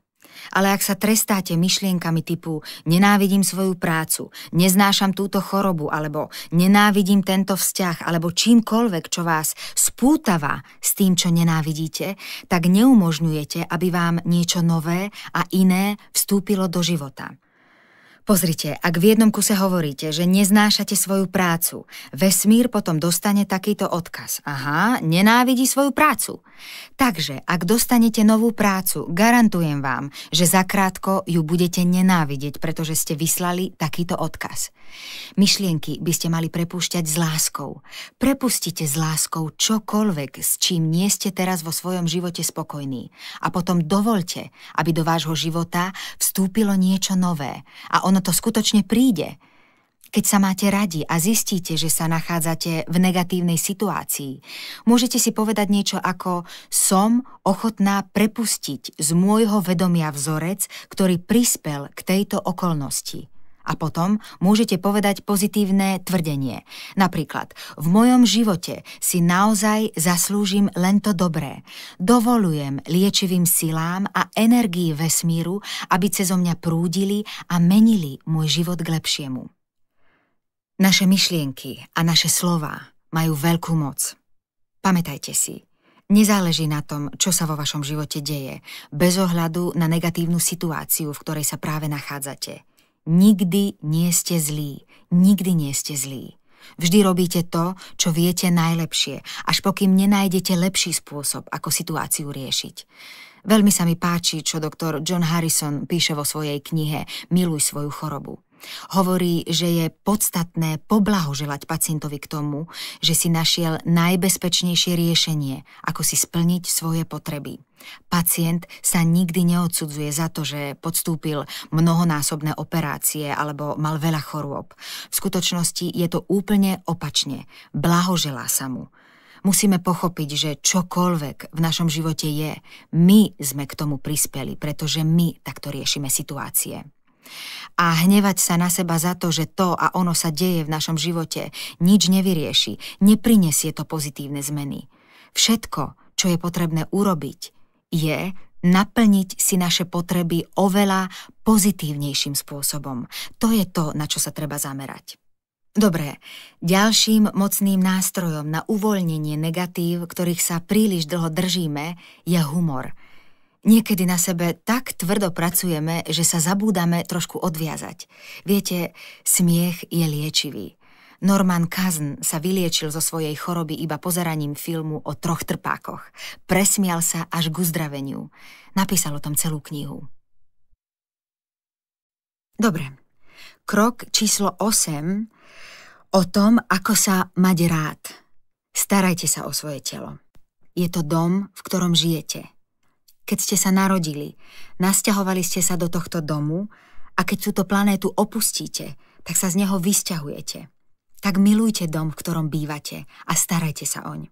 Ale ak sa trestáte myšlienkami typu nenávidím svoju prácu, neznášam túto chorobu alebo nenávidím tento vzťah alebo čímkoľvek, čo vás spútava s tým, čo nenávidíte, tak neumožňujete, aby vám niečo nové a iné vstúpilo do života. Pozrite, ak v jednom kuse hovoríte, že neznášate svoju prácu, vesmír potom dostane takýto odkaz. Aha, nenávidí svoju prácu. Takže, ak dostanete novú prácu, garantujem vám, že zakrátko ju budete nenávidieť, pretože ste vyslali takýto odkaz. Myšlienky by ste mali prepúšťať s láskou. Prepustite s láskou čokoľvek, s čím nie ste teraz vo svojom živote spokojní. A potom dovolte, aby do vášho života vstúpilo niečo nové. A on ono to skutočne príde. Keď sa máte radi a zistíte, že sa nachádzate v negatívnej situácii, môžete si povedať niečo ako som ochotná prepustiť z môjho vedomia vzorec, ktorý prispel k tejto okolnosti. A potom môžete povedať pozitívne tvrdenie. Napríklad, v mojom živote si naozaj zaslúžim len to dobré. Dovolujem liečivým silám a energii vesmíru, aby cezo mňa prúdili a menili môj život k lepšiemu. Naše myšlienky a naše slova majú veľkú moc. Pamätajte si, Nezáleží na tom, čo sa vo vašom živote deje, bez ohľadu na negatívnu situáciu, v ktorej sa práve nachádzate. Nikdy nie ste zlí, nikdy nie ste zlí. Vždy robíte to, čo viete najlepšie, až pokým nenájdete lepší spôsob, ako situáciu riešiť. Veľmi sa mi páči, čo doktor John Harrison píše vo svojej knihe Miluj svoju chorobu. Hovorí, že je podstatné poblahoželať pacientovi k tomu, že si našiel najbezpečnejšie riešenie, ako si splniť svoje potreby. Pacient sa nikdy neodsudzuje za to, že podstúpil mnohonásobné operácie alebo mal veľa chorôb. V skutočnosti je to úplne opačne. Blahoželá sa mu. Musíme pochopiť, že čokoľvek v našom živote je, my sme k tomu prispeli, pretože my takto riešime situácie. A hnevať sa na seba za to, že to a ono sa deje v našom živote, nič nevyrieši, neprinesie to pozitívne zmeny. Všetko, čo je potrebné urobiť, je naplniť si naše potreby oveľa pozitívnejším spôsobom. To je to, na čo sa treba zamerať. Dobre, ďalším mocným nástrojom na uvoľnenie negatív, ktorých sa príliš dlho držíme, je humor – Niekedy na sebe tak tvrdo pracujeme, že sa zabúdame trošku odviazať. Viete, smiech je liečivý. Norman Kazn sa vyliečil zo svojej choroby iba pozeraním filmu o troch trpákoch. Presmial sa až k uzdraveniu. Napísal o tom celú knihu. Dobre. Krok číslo 8 o tom, ako sa mať rád. Starajte sa o svoje telo. Je to dom, v ktorom žijete – keď ste sa narodili, nasťahovali ste sa do tohto domu a keď túto planétu opustíte, tak sa z neho vysťahujete. Tak milujte dom, v ktorom bývate a starajte sa oň.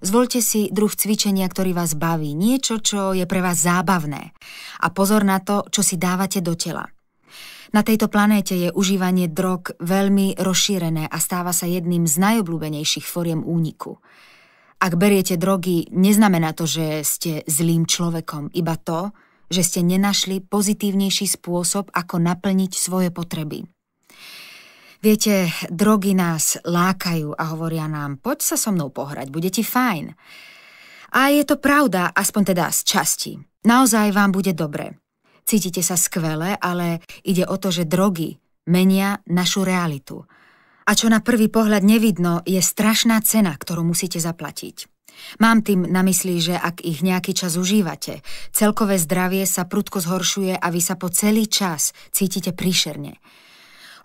Zvolte si druh cvičenia, ktorý vás baví, niečo, čo je pre vás zábavné. A pozor na to, čo si dávate do tela. Na tejto planéte je užívanie drog veľmi rozšírené a stáva sa jedným z najobľúbenejších foriem úniku. Ak beriete drogy, neznamená to, že ste zlým človekom, iba to, že ste nenašli pozitívnejší spôsob, ako naplniť svoje potreby. Viete, drogy nás lákajú a hovoria nám, poď sa so mnou pohrať, bude ti fajn. A je to pravda, aspoň teda z časti. Naozaj vám bude dobre. Cítite sa skvele, ale ide o to, že drogy menia našu realitu. A čo na prvý pohľad nevidno, je strašná cena, ktorú musíte zaplatiť. Mám tým na mysli, že ak ich nejaký čas užívate, celkové zdravie sa prudko zhoršuje a vy sa po celý čas cítite príšerne.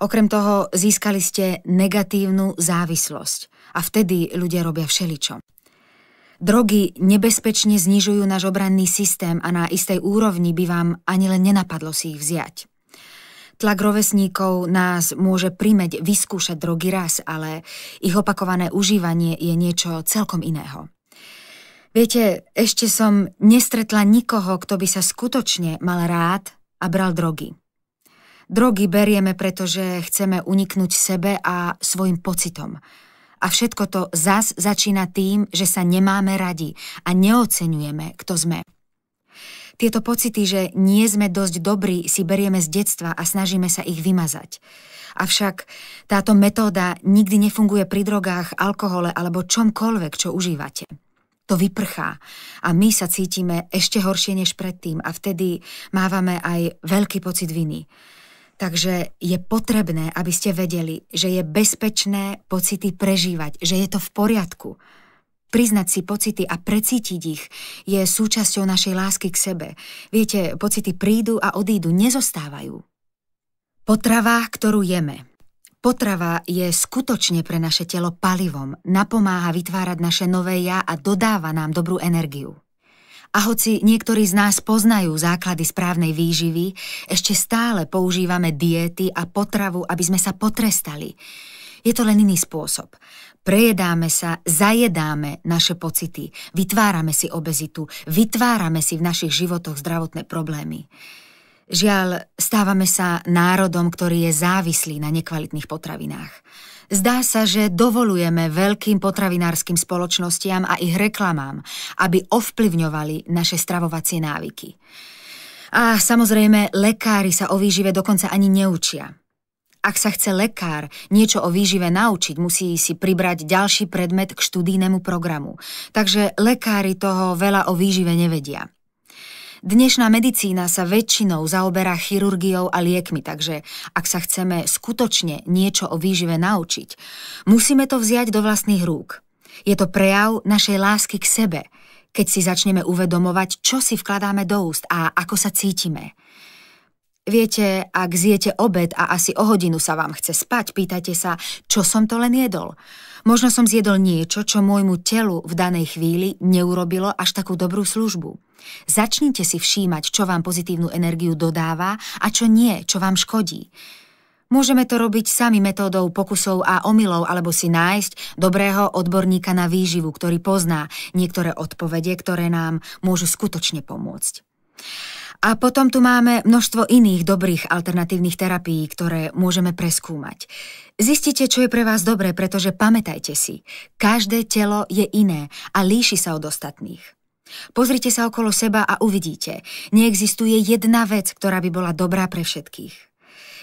Okrem toho získali ste negatívnu závislosť a vtedy ľudia robia všeličo. Drogy nebezpečne znižujú náš obranný systém a na istej úrovni by vám ani len nenapadlo si ich vziať. Tlak rovesníkov nás môže primeť vyskúšať drogy raz, ale ich opakované užívanie je niečo celkom iného. Viete, ešte som nestretla nikoho, kto by sa skutočne mal rád a bral drogy. Drogy berieme, pretože chceme uniknúť sebe a svojim pocitom. A všetko to zas začína tým, že sa nemáme radi a neocenujeme, kto sme. Tieto pocity, že nie sme dosť dobrí, si berieme z detstva a snažíme sa ich vymazať. Avšak táto metóda nikdy nefunguje pri drogách, alkohole alebo čomkoľvek, čo užívate. To vyprchá a my sa cítime ešte horšie než predtým a vtedy mávame aj veľký pocit viny. Takže je potrebné, aby ste vedeli, že je bezpečné pocity prežívať, že je to v poriadku. Priznať si pocity a precítiť ich je súčasťou našej lásky k sebe. Viete, pocity prídu a odídu, nezostávajú. Potrava, ktorú jeme. Potrava je skutočne pre naše telo palivom, napomáha vytvárať naše nové ja a dodáva nám dobrú energiu. A hoci niektorí z nás poznajú základy správnej výživy, ešte stále používame diety a potravu, aby sme sa potrestali. Je to len iný spôsob. Prejedáme sa, zajedáme naše pocity, vytvárame si obezitu, vytvárame si v našich životoch zdravotné problémy. Žiaľ, stávame sa národom, ktorý je závislý na nekvalitných potravinách. Zdá sa, že dovolujeme veľkým potravinárskym spoločnostiam a ich reklamám, aby ovplyvňovali naše stravovacie návyky. A samozrejme, lekári sa o výžive dokonca ani neučia. Ak sa chce lekár niečo o výžive naučiť, musí si pribrať ďalší predmet k študijnému programu. Takže lekári toho veľa o výžive nevedia. Dnešná medicína sa väčšinou zaoberá chirurgiou a liekmi, takže ak sa chceme skutočne niečo o výžive naučiť, musíme to vziať do vlastných rúk. Je to prejav našej lásky k sebe, keď si začneme uvedomovať, čo si vkladáme do úst a ako sa cítime. Viete, ak zjete obed a asi o hodinu sa vám chce spať, pýtajte sa, čo som to len jedol. Možno som zjedol niečo, čo môjmu telu v danej chvíli neurobilo až takú dobrú službu. Začnite si všímať, čo vám pozitívnu energiu dodáva a čo nie, čo vám škodí. Môžeme to robiť sami metódou pokusov a omylov alebo si nájsť dobrého odborníka na výživu, ktorý pozná niektoré odpovede, ktoré nám môžu skutočne pomôcť. A potom tu máme množstvo iných dobrých alternatívnych terapií, ktoré môžeme preskúmať. Zistite, čo je pre vás dobré, pretože pamätajte si, každé telo je iné a líši sa od ostatných. Pozrite sa okolo seba a uvidíte, neexistuje jedna vec, ktorá by bola dobrá pre všetkých.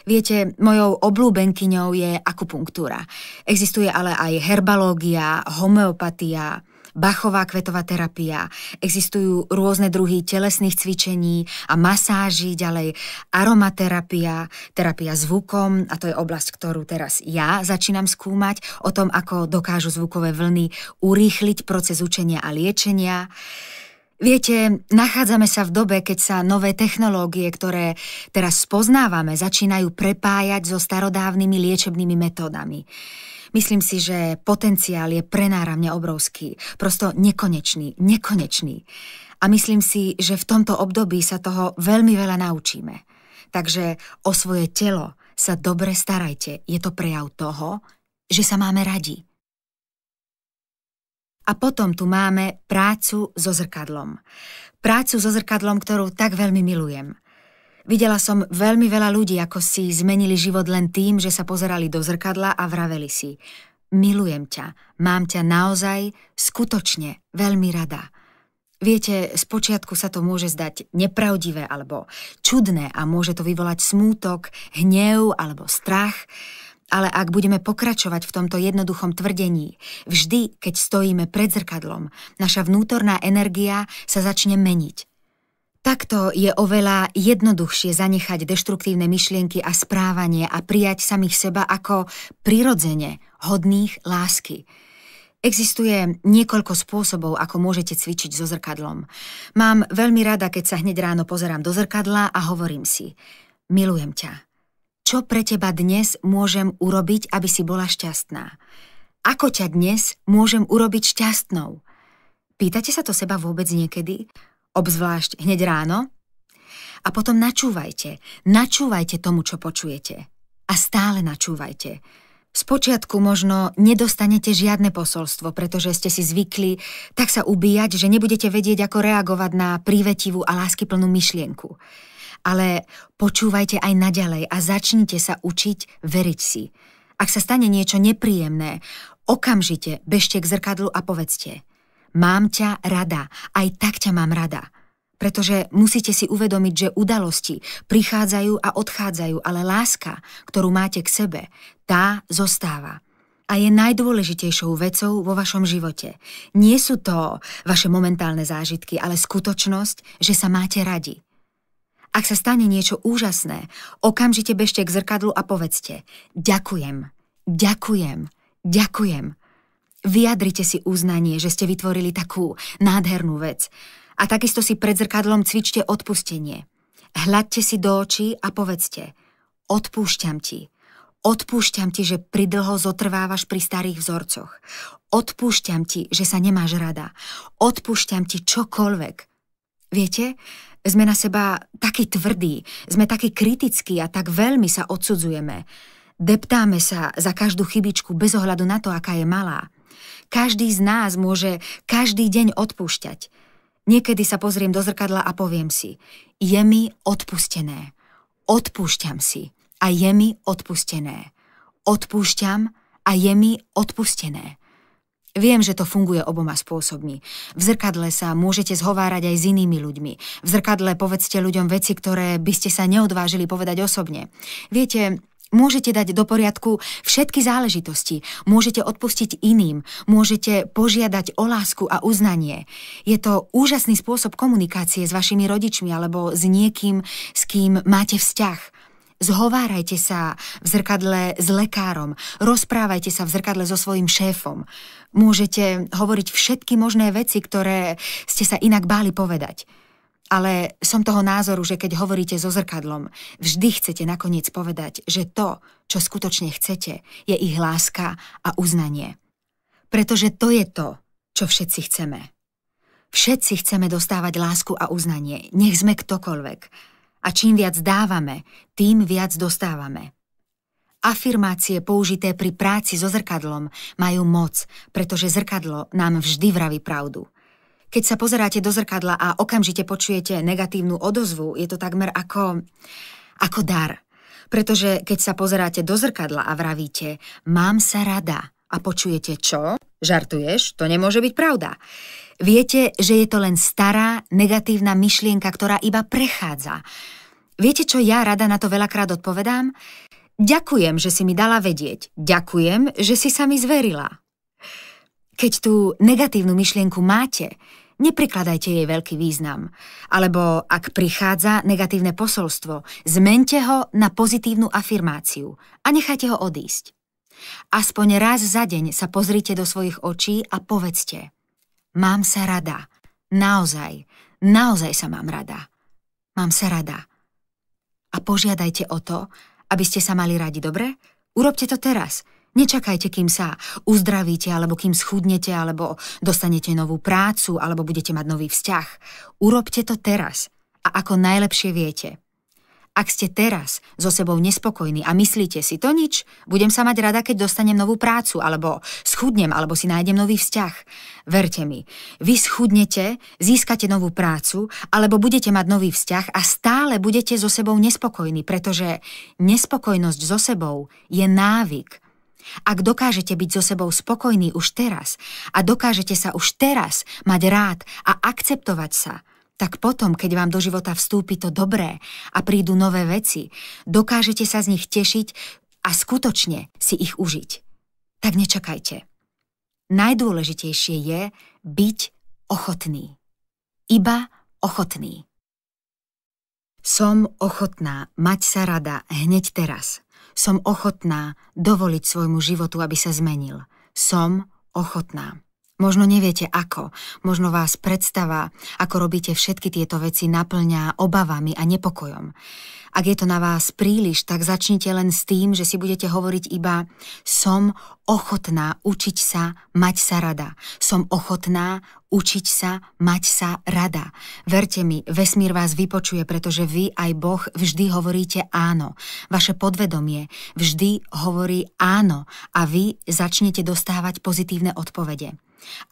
Viete, mojou oblúbenkyňou je akupunktúra. Existuje ale aj herbalógia, homeopatia, Bachová kvetová terapia, existujú rôzne druhy telesných cvičení a masáží, ďalej aromaterapia, terapia zvukom, a to je oblasť, ktorú teraz ja začínam skúmať, o tom, ako dokážu zvukové vlny urýchliť proces učenia a liečenia. Viete, nachádzame sa v dobe, keď sa nové technológie, ktoré teraz spoznávame, začínajú prepájať so starodávnymi liečebnými metódami. Myslím si, že potenciál je prenáramne obrovský, prosto nekonečný, nekonečný. A myslím si, že v tomto období sa toho veľmi veľa naučíme. Takže o svoje telo sa dobre starajte. Je to prejav toho, že sa máme radi. A potom tu máme prácu so zrkadlom. Prácu so zrkadlom, ktorú tak veľmi milujem. Videla som veľmi veľa ľudí, ako si zmenili život len tým, že sa pozerali do zrkadla a vraveli si Milujem ťa, mám ťa naozaj, skutočne, veľmi rada. Viete, z počiatku sa to môže zdať nepravdivé alebo čudné a môže to vyvolať smútok, hnev alebo strach, ale ak budeme pokračovať v tomto jednoduchom tvrdení, vždy, keď stojíme pred zrkadlom, naša vnútorná energia sa začne meniť Takto je oveľa jednoduchšie zanechať deštruktívne myšlienky a správanie a prijať samých seba ako prirodzene hodných lásky. Existuje niekoľko spôsobov, ako môžete cvičiť so zrkadlom. Mám veľmi rada, keď sa hneď ráno pozerám do zrkadla a hovorím si Milujem ťa. Čo pre teba dnes môžem urobiť, aby si bola šťastná? Ako ťa dnes môžem urobiť šťastnou? Pýtate sa to seba vôbec niekedy? obzvlášť hneď ráno. A potom načúvajte, načúvajte tomu, čo počujete. A stále načúvajte. Spočiatku možno nedostanete žiadne posolstvo, pretože ste si zvykli tak sa ubíjať, že nebudete vedieť, ako reagovať na prívetivú a láskyplnú myšlienku. Ale počúvajte aj naďalej a začnite sa učiť veriť si. Ak sa stane niečo nepríjemné, okamžite bežte k zrkadlu a povedzte – Mám ťa rada, aj tak ťa mám rada. Pretože musíte si uvedomiť, že udalosti prichádzajú a odchádzajú, ale láska, ktorú máte k sebe, tá zostáva a je najdôležitejšou vecou vo vašom živote. Nie sú to vaše momentálne zážitky, ale skutočnosť, že sa máte radi. Ak sa stane niečo úžasné, okamžite bežte k zrkadlu a povedzte Ďakujem, ďakujem, ďakujem. Vyjadrite si uznanie, že ste vytvorili takú nádhernú vec. A takisto si pred zrkadlom cvičte odpustenie. Hľadte si do očí a povedzte Odpúšťam ti. Odpúšťam ti, že pridlho zotrvávaš pri starých vzorcoch. Odpúšťam ti, že sa nemáš rada. Odpúšťam ti čokoľvek. Viete, sme na seba takí tvrdí, sme takí kritickí a tak veľmi sa odsudzujeme. Deptáme sa za každú chybičku bez ohľadu na to, aká je malá. Každý z nás môže každý deň odpúšťať. Niekedy sa pozriem do zrkadla a poviem si, je mi odpustené. Odpúšťam si a je mi odpustené. Odpúšťam a je mi odpustené. Viem, že to funguje oboma spôsobmi. V zrkadle sa môžete zhovárať aj s inými ľuďmi. V zrkadle povedzte ľuďom veci, ktoré by ste sa neodvážili povedať osobne. Viete, Môžete dať do poriadku všetky záležitosti, môžete odpustiť iným, môžete požiadať o lásku a uznanie. Je to úžasný spôsob komunikácie s vašimi rodičmi alebo s niekým, s kým máte vzťah. Zhovárajte sa v zrkadle s lekárom, rozprávajte sa v zrkadle so svojim šéfom. Môžete hovoriť všetky možné veci, ktoré ste sa inak báli povedať. Ale som toho názoru, že keď hovoríte so zrkadlom, vždy chcete nakoniec povedať, že to, čo skutočne chcete, je ich láska a uznanie. Pretože to je to, čo všetci chceme. Všetci chceme dostávať lásku a uznanie, nech sme ktokoľvek. A čím viac dávame, tým viac dostávame. Afirmácie použité pri práci so zrkadlom majú moc, pretože zrkadlo nám vždy vraví pravdu – keď sa pozeráte do zrkadla a okamžite počujete negatívnu odozvu, je to takmer ako, ako dar. Pretože keď sa pozeráte do zrkadla a vravíte, mám sa rada a počujete čo? Žartuješ? To nemôže byť pravda. Viete, že je to len stará, negatívna myšlienka, ktorá iba prechádza. Viete, čo ja rada na to veľakrát odpovedám? Ďakujem, že si mi dala vedieť. Ďakujem, že si sa mi zverila. Keď tú negatívnu myšlienku máte, Neprikladajte jej veľký význam. Alebo ak prichádza negatívne posolstvo, zmente ho na pozitívnu afirmáciu a nechajte ho odísť. Aspoň raz za deň sa pozrite do svojich očí a povedzte Mám sa rada. Naozaj, naozaj sa mám rada. Mám sa rada. A požiadajte o to, aby ste sa mali radi, dobre? Urobte to teraz – Nečakajte, kým sa uzdravíte, alebo kým schudnete, alebo dostanete novú prácu, alebo budete mať nový vzťah. Urobte to teraz a ako najlepšie viete. Ak ste teraz so sebou nespokojní a myslíte si to nič, budem sa mať rada, keď dostanem novú prácu, alebo schudnem, alebo si nájdem nový vzťah. Verte mi, vy schudnete, získate novú prácu, alebo budete mať nový vzťah a stále budete so sebou nespokojní, pretože nespokojnosť so sebou je návyk ak dokážete byť so sebou spokojní už teraz a dokážete sa už teraz mať rád a akceptovať sa, tak potom, keď vám do života vstúpi to dobré a prídu nové veci, dokážete sa z nich tešiť a skutočne si ich užiť. Tak nečakajte. Najdôležitejšie je byť ochotný. Iba ochotný. Som ochotná mať sa rada hneď teraz – som ochotná dovoliť svojmu životu, aby sa zmenil. Som ochotná. Možno neviete ako, možno vás predstava, ako robíte všetky tieto veci, naplňa obavami a nepokojom. Ak je to na vás príliš, tak začnite len s tým, že si budete hovoriť iba som ochotná učiť sa, mať sa rada. Som ochotná učiť sa, mať sa rada. Verte mi, vesmír vás vypočuje, pretože vy aj Boh vždy hovoríte áno. Vaše podvedomie vždy hovorí áno a vy začnete dostávať pozitívne odpovede.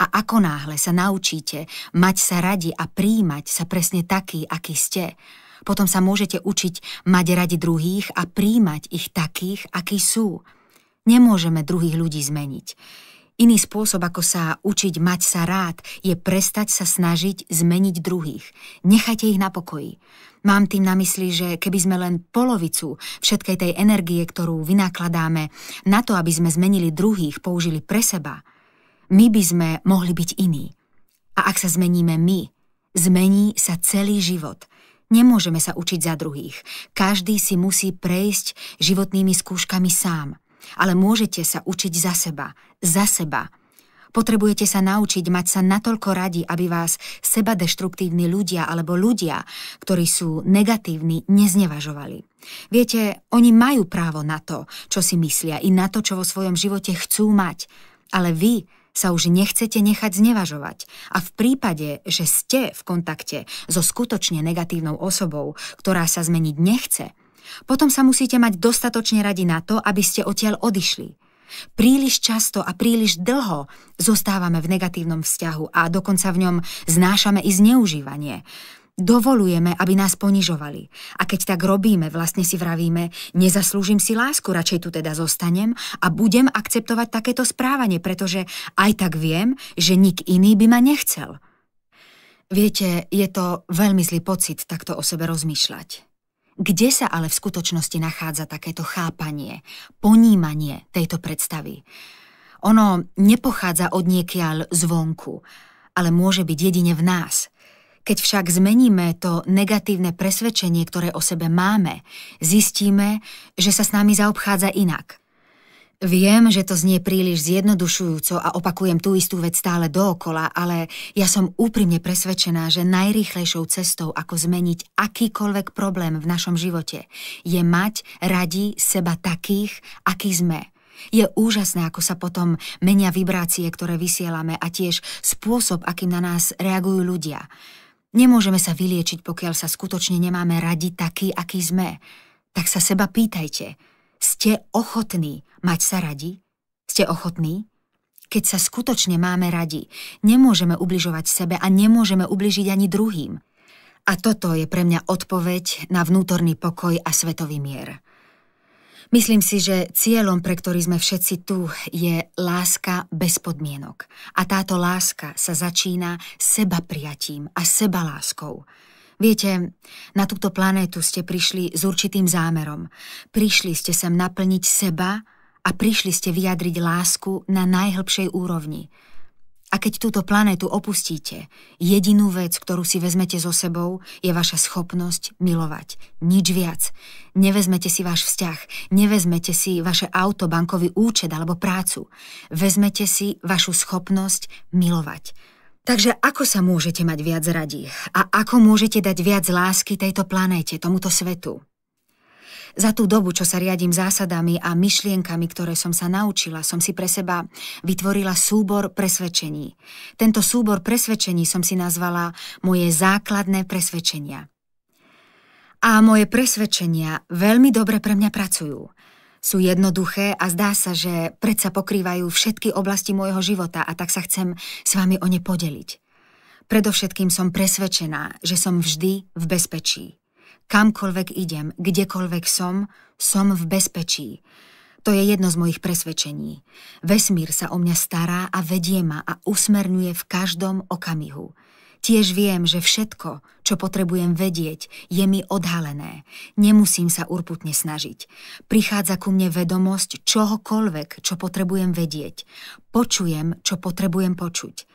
A ako náhle sa naučíte mať sa radi a príjmať sa presne taký, aký ste, potom sa môžete učiť mať radi druhých a príjmať ich takých, akí sú. Nemôžeme druhých ľudí zmeniť. Iný spôsob, ako sa učiť mať sa rád, je prestať sa snažiť zmeniť druhých. Nechajte ich na pokoji. Mám tým na mysli, že keby sme len polovicu všetkej tej energie, ktorú vynakladáme na to, aby sme zmenili druhých, použili pre seba, my by sme mohli byť iní. A ak sa zmeníme my, zmení sa celý život. Nemôžeme sa učiť za druhých. Každý si musí prejsť životnými skúškami sám. Ale môžete sa učiť za seba. Za seba. Potrebujete sa naučiť mať sa natoľko radi, aby vás seba deštruktívni ľudia alebo ľudia, ktorí sú negatívni, neznevažovali. Viete, oni majú právo na to, čo si myslia i na to, čo vo svojom živote chcú mať. Ale vy sa už nechcete nechať znevažovať a v prípade, že ste v kontakte so skutočne negatívnou osobou, ktorá sa zmeniť nechce, potom sa musíte mať dostatočne radi na to, aby ste odtiaľ odišli. Príliš často a príliš dlho zostávame v negatívnom vzťahu a dokonca v ňom znášame i zneužívanie. Dovolujeme, aby nás ponižovali. A keď tak robíme, vlastne si vravíme, nezaslúžim si lásku, radšej tu teda zostanem a budem akceptovať takéto správanie, pretože aj tak viem, že nik iný by ma nechcel. Viete, je to veľmi zlý pocit takto o sebe rozmýšľať. Kde sa ale v skutočnosti nachádza takéto chápanie, ponímanie tejto predstavy? Ono nepochádza od niekiaľ zvonku, ale môže byť jedine v nás – keď však zmeníme to negatívne presvedčenie, ktoré o sebe máme, zistíme, že sa s nami zaobchádza inak. Viem, že to znie príliš zjednodušujúco a opakujem tú istú vec stále dookola, ale ja som úprimne presvedčená, že najrýchlejšou cestou, ako zmeniť akýkoľvek problém v našom živote, je mať radi seba takých, akí sme. Je úžasné, ako sa potom menia vibrácie, ktoré vysielame a tiež spôsob, akým na nás reagujú ľudia. Nemôžeme sa vyliečiť, pokiaľ sa skutočne nemáme radi taký, aký sme. Tak sa seba pýtajte. Ste ochotní mať sa radi? Ste ochotní? Keď sa skutočne máme radi, nemôžeme ubližovať sebe a nemôžeme ubližiť ani druhým. A toto je pre mňa odpoveď na vnútorný pokoj a svetový mier. Myslím si, že cieľom, pre ktorý sme všetci tu, je láska bez podmienok. A táto láska sa začína seba prijatím a seba láskou. Viete, na túto planétu ste prišli s určitým zámerom. Prišli ste sem naplniť seba a prišli ste vyjadriť lásku na najhlbšej úrovni. A keď túto planétu opustíte, jedinú vec, ktorú si vezmete so sebou, je vaša schopnosť milovať. Nič viac. Nevezmete si váš vzťah, nevezmete si vaše auto, bankový účet alebo prácu. Vezmete si vašu schopnosť milovať. Takže ako sa môžete mať viac radi a ako môžete dať viac lásky tejto planéte, tomuto svetu? Za tú dobu, čo sa riadím zásadami a myšlienkami, ktoré som sa naučila, som si pre seba vytvorila súbor presvedčení. Tento súbor presvedčení som si nazvala moje základné presvedčenia. A moje presvedčenia veľmi dobre pre mňa pracujú. Sú jednoduché a zdá sa, že predsa pokrývajú všetky oblasti môjho života a tak sa chcem s vami o ne podeliť. Predovšetkým som presvedčená, že som vždy v bezpečí. Kamkoľvek idem, kdekoľvek som, som v bezpečí. To je jedno z mojich presvedčení. Vesmír sa o mňa stará a vedie ma a usmerňuje v každom okamihu. Tiež viem, že všetko, čo potrebujem vedieť, je mi odhalené. Nemusím sa urputne snažiť. Prichádza ku mne vedomosť čohokoľvek, čo potrebujem vedieť. Počujem, čo potrebujem počuť.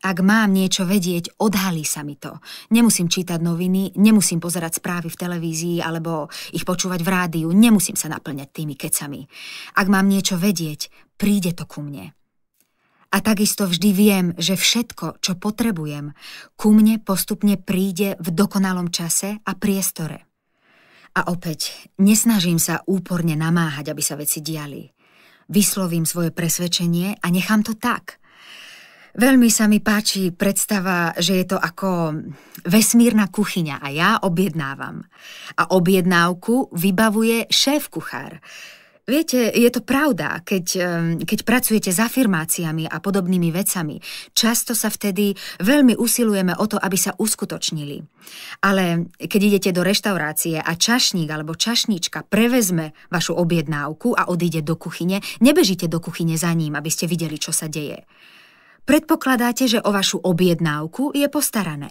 Ak mám niečo vedieť, odhalí sa mi to. Nemusím čítať noviny, nemusím pozerať správy v televízii alebo ich počúvať v rádiu, nemusím sa naplňať tými kecami. Ak mám niečo vedieť, príde to ku mne. A takisto vždy viem, že všetko, čo potrebujem, ku mne postupne príde v dokonalom čase a priestore. A opäť, nesnažím sa úporne namáhať, aby sa veci diali. Vyslovím svoje presvedčenie a nechám to tak – Veľmi sa mi páči predstava, že je to ako vesmírna kuchyňa a ja objednávam. A objednávku vybavuje šéf kuchár. Viete, je to pravda, keď, keď pracujete s afirmáciami a podobnými vecami. Často sa vtedy veľmi usilujeme o to, aby sa uskutočnili. Ale keď idete do reštaurácie a čašník alebo čašníčka prevezme vašu objednávku a odíde do kuchyne, nebežite do kuchyne za ním, aby ste videli, čo sa deje. Predpokladáte, že o vašu objednávku je postarané.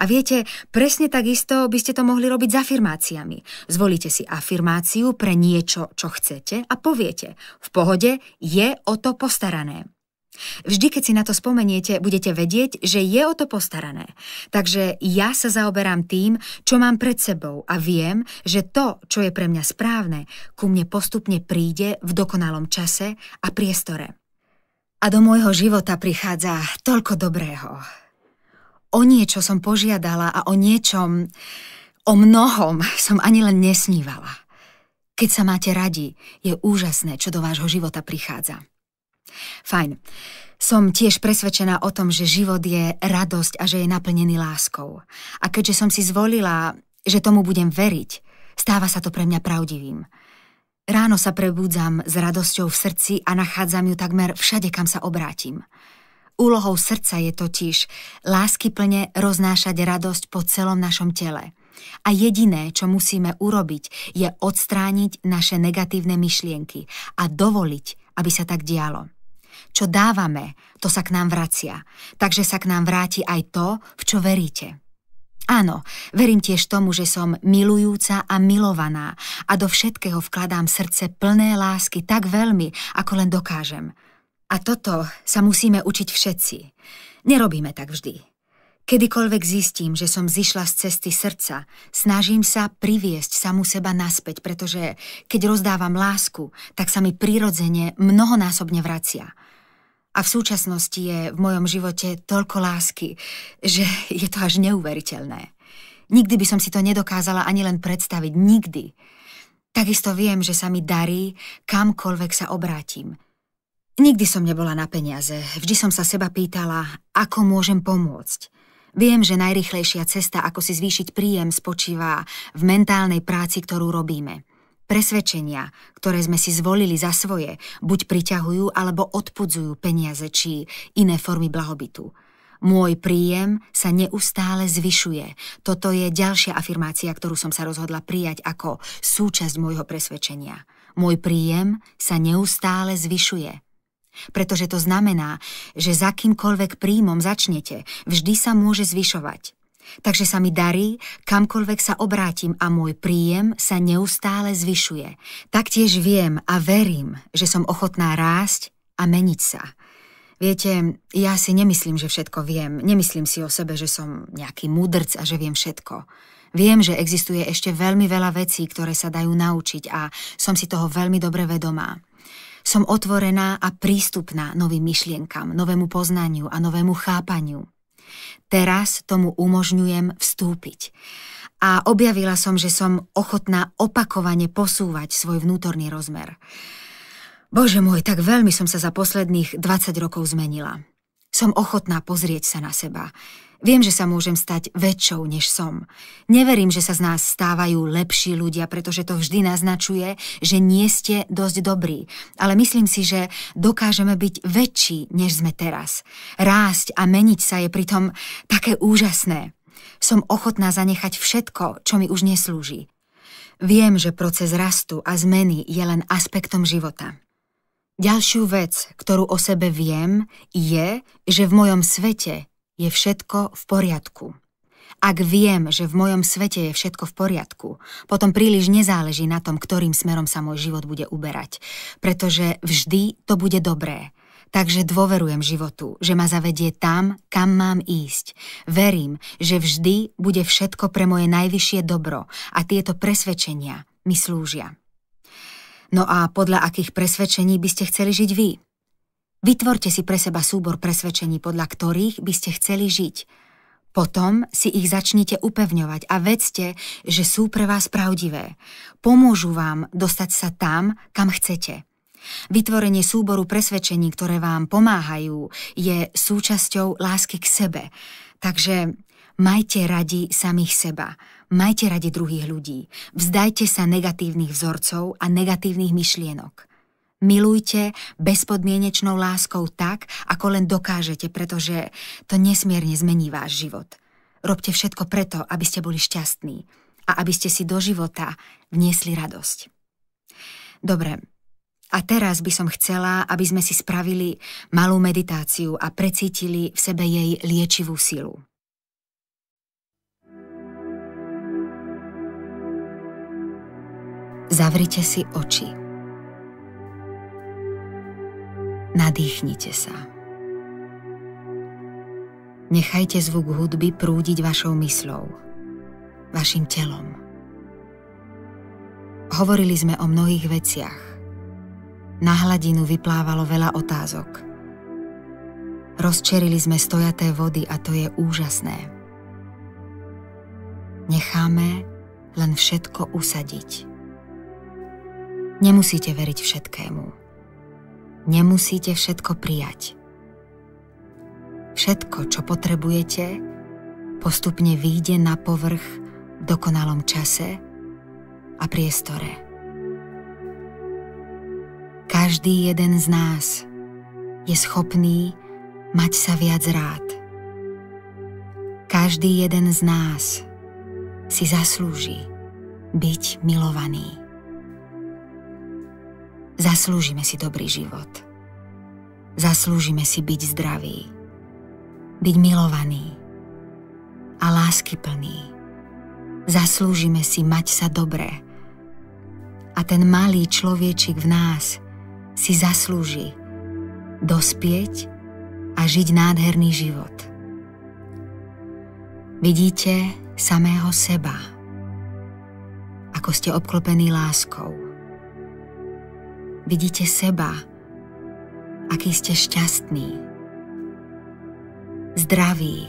A viete, presne takisto by ste to mohli robiť s afirmáciami. Zvolíte si afirmáciu pre niečo, čo chcete a poviete, v pohode je o to postarané. Vždy, keď si na to spomeniete, budete vedieť, že je o to postarané. Takže ja sa zaoberám tým, čo mám pred sebou a viem, že to, čo je pre mňa správne, ku mne postupne príde v dokonalom čase a priestore. A do môjho života prichádza toľko dobrého. O niečo som požiadala a o niečom, o mnohom som ani len nesnívala. Keď sa máte radi, je úžasné, čo do vášho života prichádza. Fajn. Som tiež presvedčená o tom, že život je radosť a že je naplnený láskou. A keďže som si zvolila, že tomu budem veriť, stáva sa to pre mňa pravdivým. Ráno sa prebudzam s radosťou v srdci a nachádzam ju takmer všade, kam sa obrátim. Úlohou srdca je totiž láskyplne roznášať radosť po celom našom tele. A jediné, čo musíme urobiť, je odstrániť naše negatívne myšlienky a dovoliť, aby sa tak dialo. Čo dávame, to sa k nám vracia, takže sa k nám vráti aj to, v čo veríte. Áno, verím tiež tomu, že som milujúca a milovaná a do všetkého vkladám srdce plné lásky tak veľmi, ako len dokážem. A toto sa musíme učiť všetci. Nerobíme tak vždy. Kedykoľvek zistím, že som zišla z cesty srdca, snažím sa priviesť samu seba naspäť, pretože keď rozdávam lásku, tak sa mi prirodzene mnohonásobne vracia – a v súčasnosti je v mojom živote toľko lásky, že je to až neuveriteľné. Nikdy by som si to nedokázala ani len predstaviť. Nikdy. Takisto viem, že sa mi darí, kamkoľvek sa obrátim. Nikdy som nebola na peniaze. Vždy som sa seba pýtala, ako môžem pomôcť. Viem, že najrychlejšia cesta, ako si zvýšiť príjem, spočíva v mentálnej práci, ktorú robíme. Presvedčenia, ktoré sme si zvolili za svoje, buď priťahujú alebo odpudzujú peniaze či iné formy blahobytu. Môj príjem sa neustále zvyšuje. Toto je ďalšia afirmácia, ktorú som sa rozhodla prijať ako súčasť môjho presvedčenia. Môj príjem sa neustále zvyšuje. Pretože to znamená, že za kýmkoľvek príjmom začnete, vždy sa môže zvyšovať. Takže sa mi darí, kamkoľvek sa obrátim a môj príjem sa neustále zvyšuje. Taktiež viem a verím, že som ochotná rásť a meniť sa. Viete, ja si nemyslím, že všetko viem. Nemyslím si o sebe, že som nejaký mudrc a že viem všetko. Viem, že existuje ešte veľmi veľa vecí, ktoré sa dajú naučiť a som si toho veľmi dobre vedomá. Som otvorená a prístupná novým myšlienkam, novému poznaniu a novému chápaniu. Teraz tomu umožňujem vstúpiť. A objavila som, že som ochotná opakovane posúvať svoj vnútorný rozmer. Bože môj, tak veľmi som sa za posledných 20 rokov zmenila. Som ochotná pozrieť sa na seba, Viem, že sa môžem stať väčšou, než som. Neverím, že sa z nás stávajú lepší ľudia, pretože to vždy naznačuje, že nie ste dosť dobrí. Ale myslím si, že dokážeme byť väčší, než sme teraz. Rásť a meniť sa je pritom také úžasné. Som ochotná zanechať všetko, čo mi už neslúži. Viem, že proces rastu a zmeny je len aspektom života. Ďalšiu vec, ktorú o sebe viem, je, že v mojom svete je všetko v poriadku. Ak viem, že v mojom svete je všetko v poriadku, potom príliš nezáleží na tom, ktorým smerom sa môj život bude uberať, pretože vždy to bude dobré. Takže dôverujem životu, že ma zavedie tam, kam mám ísť. Verím, že vždy bude všetko pre moje najvyššie dobro a tieto presvedčenia mi slúžia. No a podľa akých presvedčení by ste chceli žiť vy? Vytvorte si pre seba súbor presvedčení, podľa ktorých by ste chceli žiť. Potom si ich začnite upevňovať a vedzte, že sú pre vás pravdivé. Pomôžu vám dostať sa tam, kam chcete. Vytvorenie súboru presvedčení, ktoré vám pomáhajú, je súčasťou lásky k sebe. Takže majte radi samých seba, majte radi druhých ľudí, vzdajte sa negatívnych vzorcov a negatívnych myšlienok. Milujte bezpodmienečnou láskou tak, ako len dokážete, pretože to nesmierne zmení váš život. Robte všetko preto, aby ste boli šťastní a aby ste si do života vniesli radosť. Dobre, a teraz by som chcela, aby sme si spravili malú meditáciu a precítili v sebe jej liečivú silu. Zavrite si oči. Nadýchnite sa. Nechajte zvuk hudby prúdiť vašou mysľou, vašim telom. Hovorili sme o mnohých veciach. Na hladinu vyplávalo veľa otázok. Rozčerili sme stojaté vody a to je úžasné. Necháme len všetko usadiť. Nemusíte veriť všetkému. Nemusíte všetko prijať. Všetko, čo potrebujete, postupne výjde na povrch v dokonalom čase a priestore. Každý jeden z nás je schopný mať sa viac rád. Každý jeden z nás si zaslúži byť milovaný. Zaslúžime si dobrý život. Zaslúžime si byť zdraví, byť milovaní a lásky plný, Zaslúžime si mať sa dobré. A ten malý človečik v nás si zaslúži dospieť a žiť nádherný život. Vidíte samého seba, ako ste obklopení láskou vidíte seba, aký ste šťastný, zdravý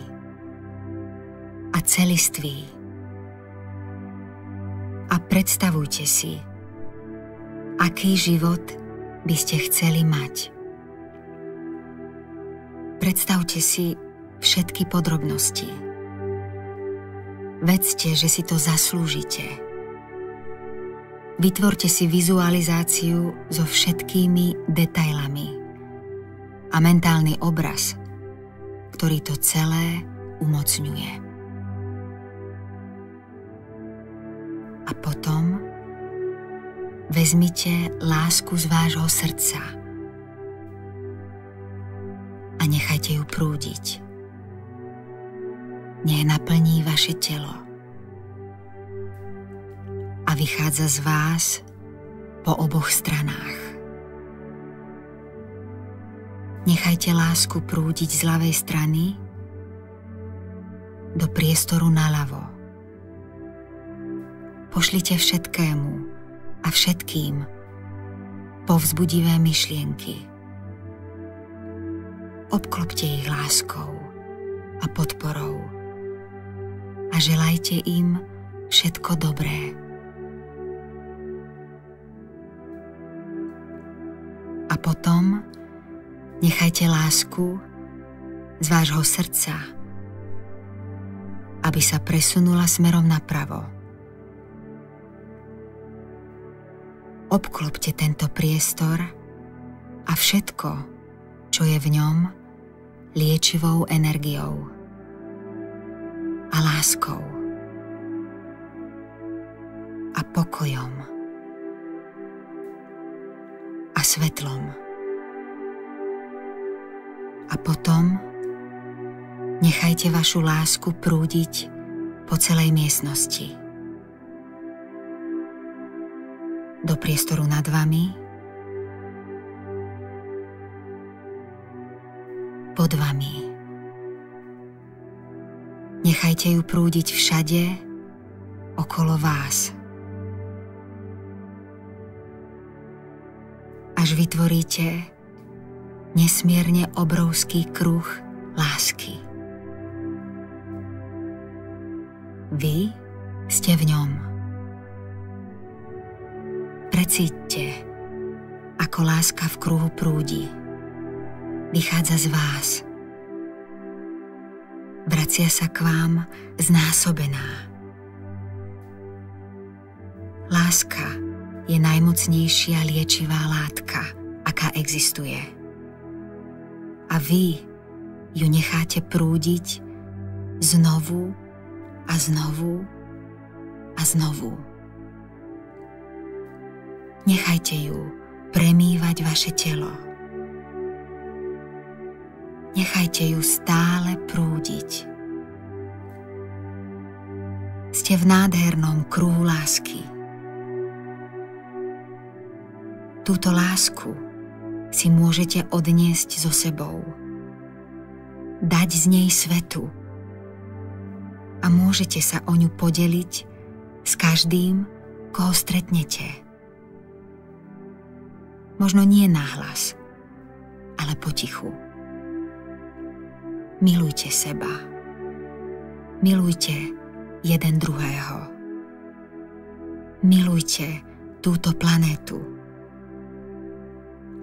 a celistvý. A predstavujte si, aký život by ste chceli mať. Predstavte si všetky podrobnosti. Vedzte, že si to zaslúžite Vytvorte si vizualizáciu so všetkými detailami a mentálny obraz, ktorý to celé umocňuje. A potom vezmite lásku z vášho srdca a nechajte ju prúdiť. Nech naplní vaše telo vychádza z vás po oboch stranách. Nechajte lásku prúdiť z ľavej strany do priestoru naľavo. Pošlite všetkému a všetkým povzbudivé myšlienky. Obklopte ich láskou a podporou a želajte im všetko dobré. potom nechajte lásku z vášho srdca, aby sa presunula smerom napravo. Obklopte tento priestor a všetko, čo je v ňom, liečivou energiou a láskou a pokojom svetlom. A potom nechajte vašu lásku prúdiť po celej miestnosti. Do priestoru nad vami, pod vami. Nechajte ju prúdiť všade okolo vás. až vytvoríte nesmierne obrovský kruh lásky. Vy ste v ňom. Precíťte, ako láska v kruhu prúdi. Vychádza z vás. Vracia sa k vám znásobená. Láska je najmocnejšia liečivá látka, aká existuje. A vy ju necháte prúdiť znovu a znovu a znovu. Nechajte ju premývať vaše telo. Nechajte ju stále prúdiť. Ste v nádhernom kruhu lásky. Túto lásku si môžete odniesť so sebou. Dať z nej svetu. A môžete sa o ňu podeliť s každým, koho stretnete. Možno nie nahlas, ale potichu. Milujte seba. Milujte jeden druhého. Milujte túto planétu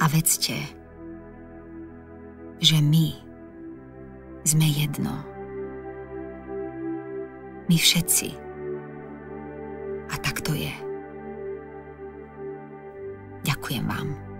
a vedzte, že my sme jedno. My všetci. A tak to je. Ďakujem vám.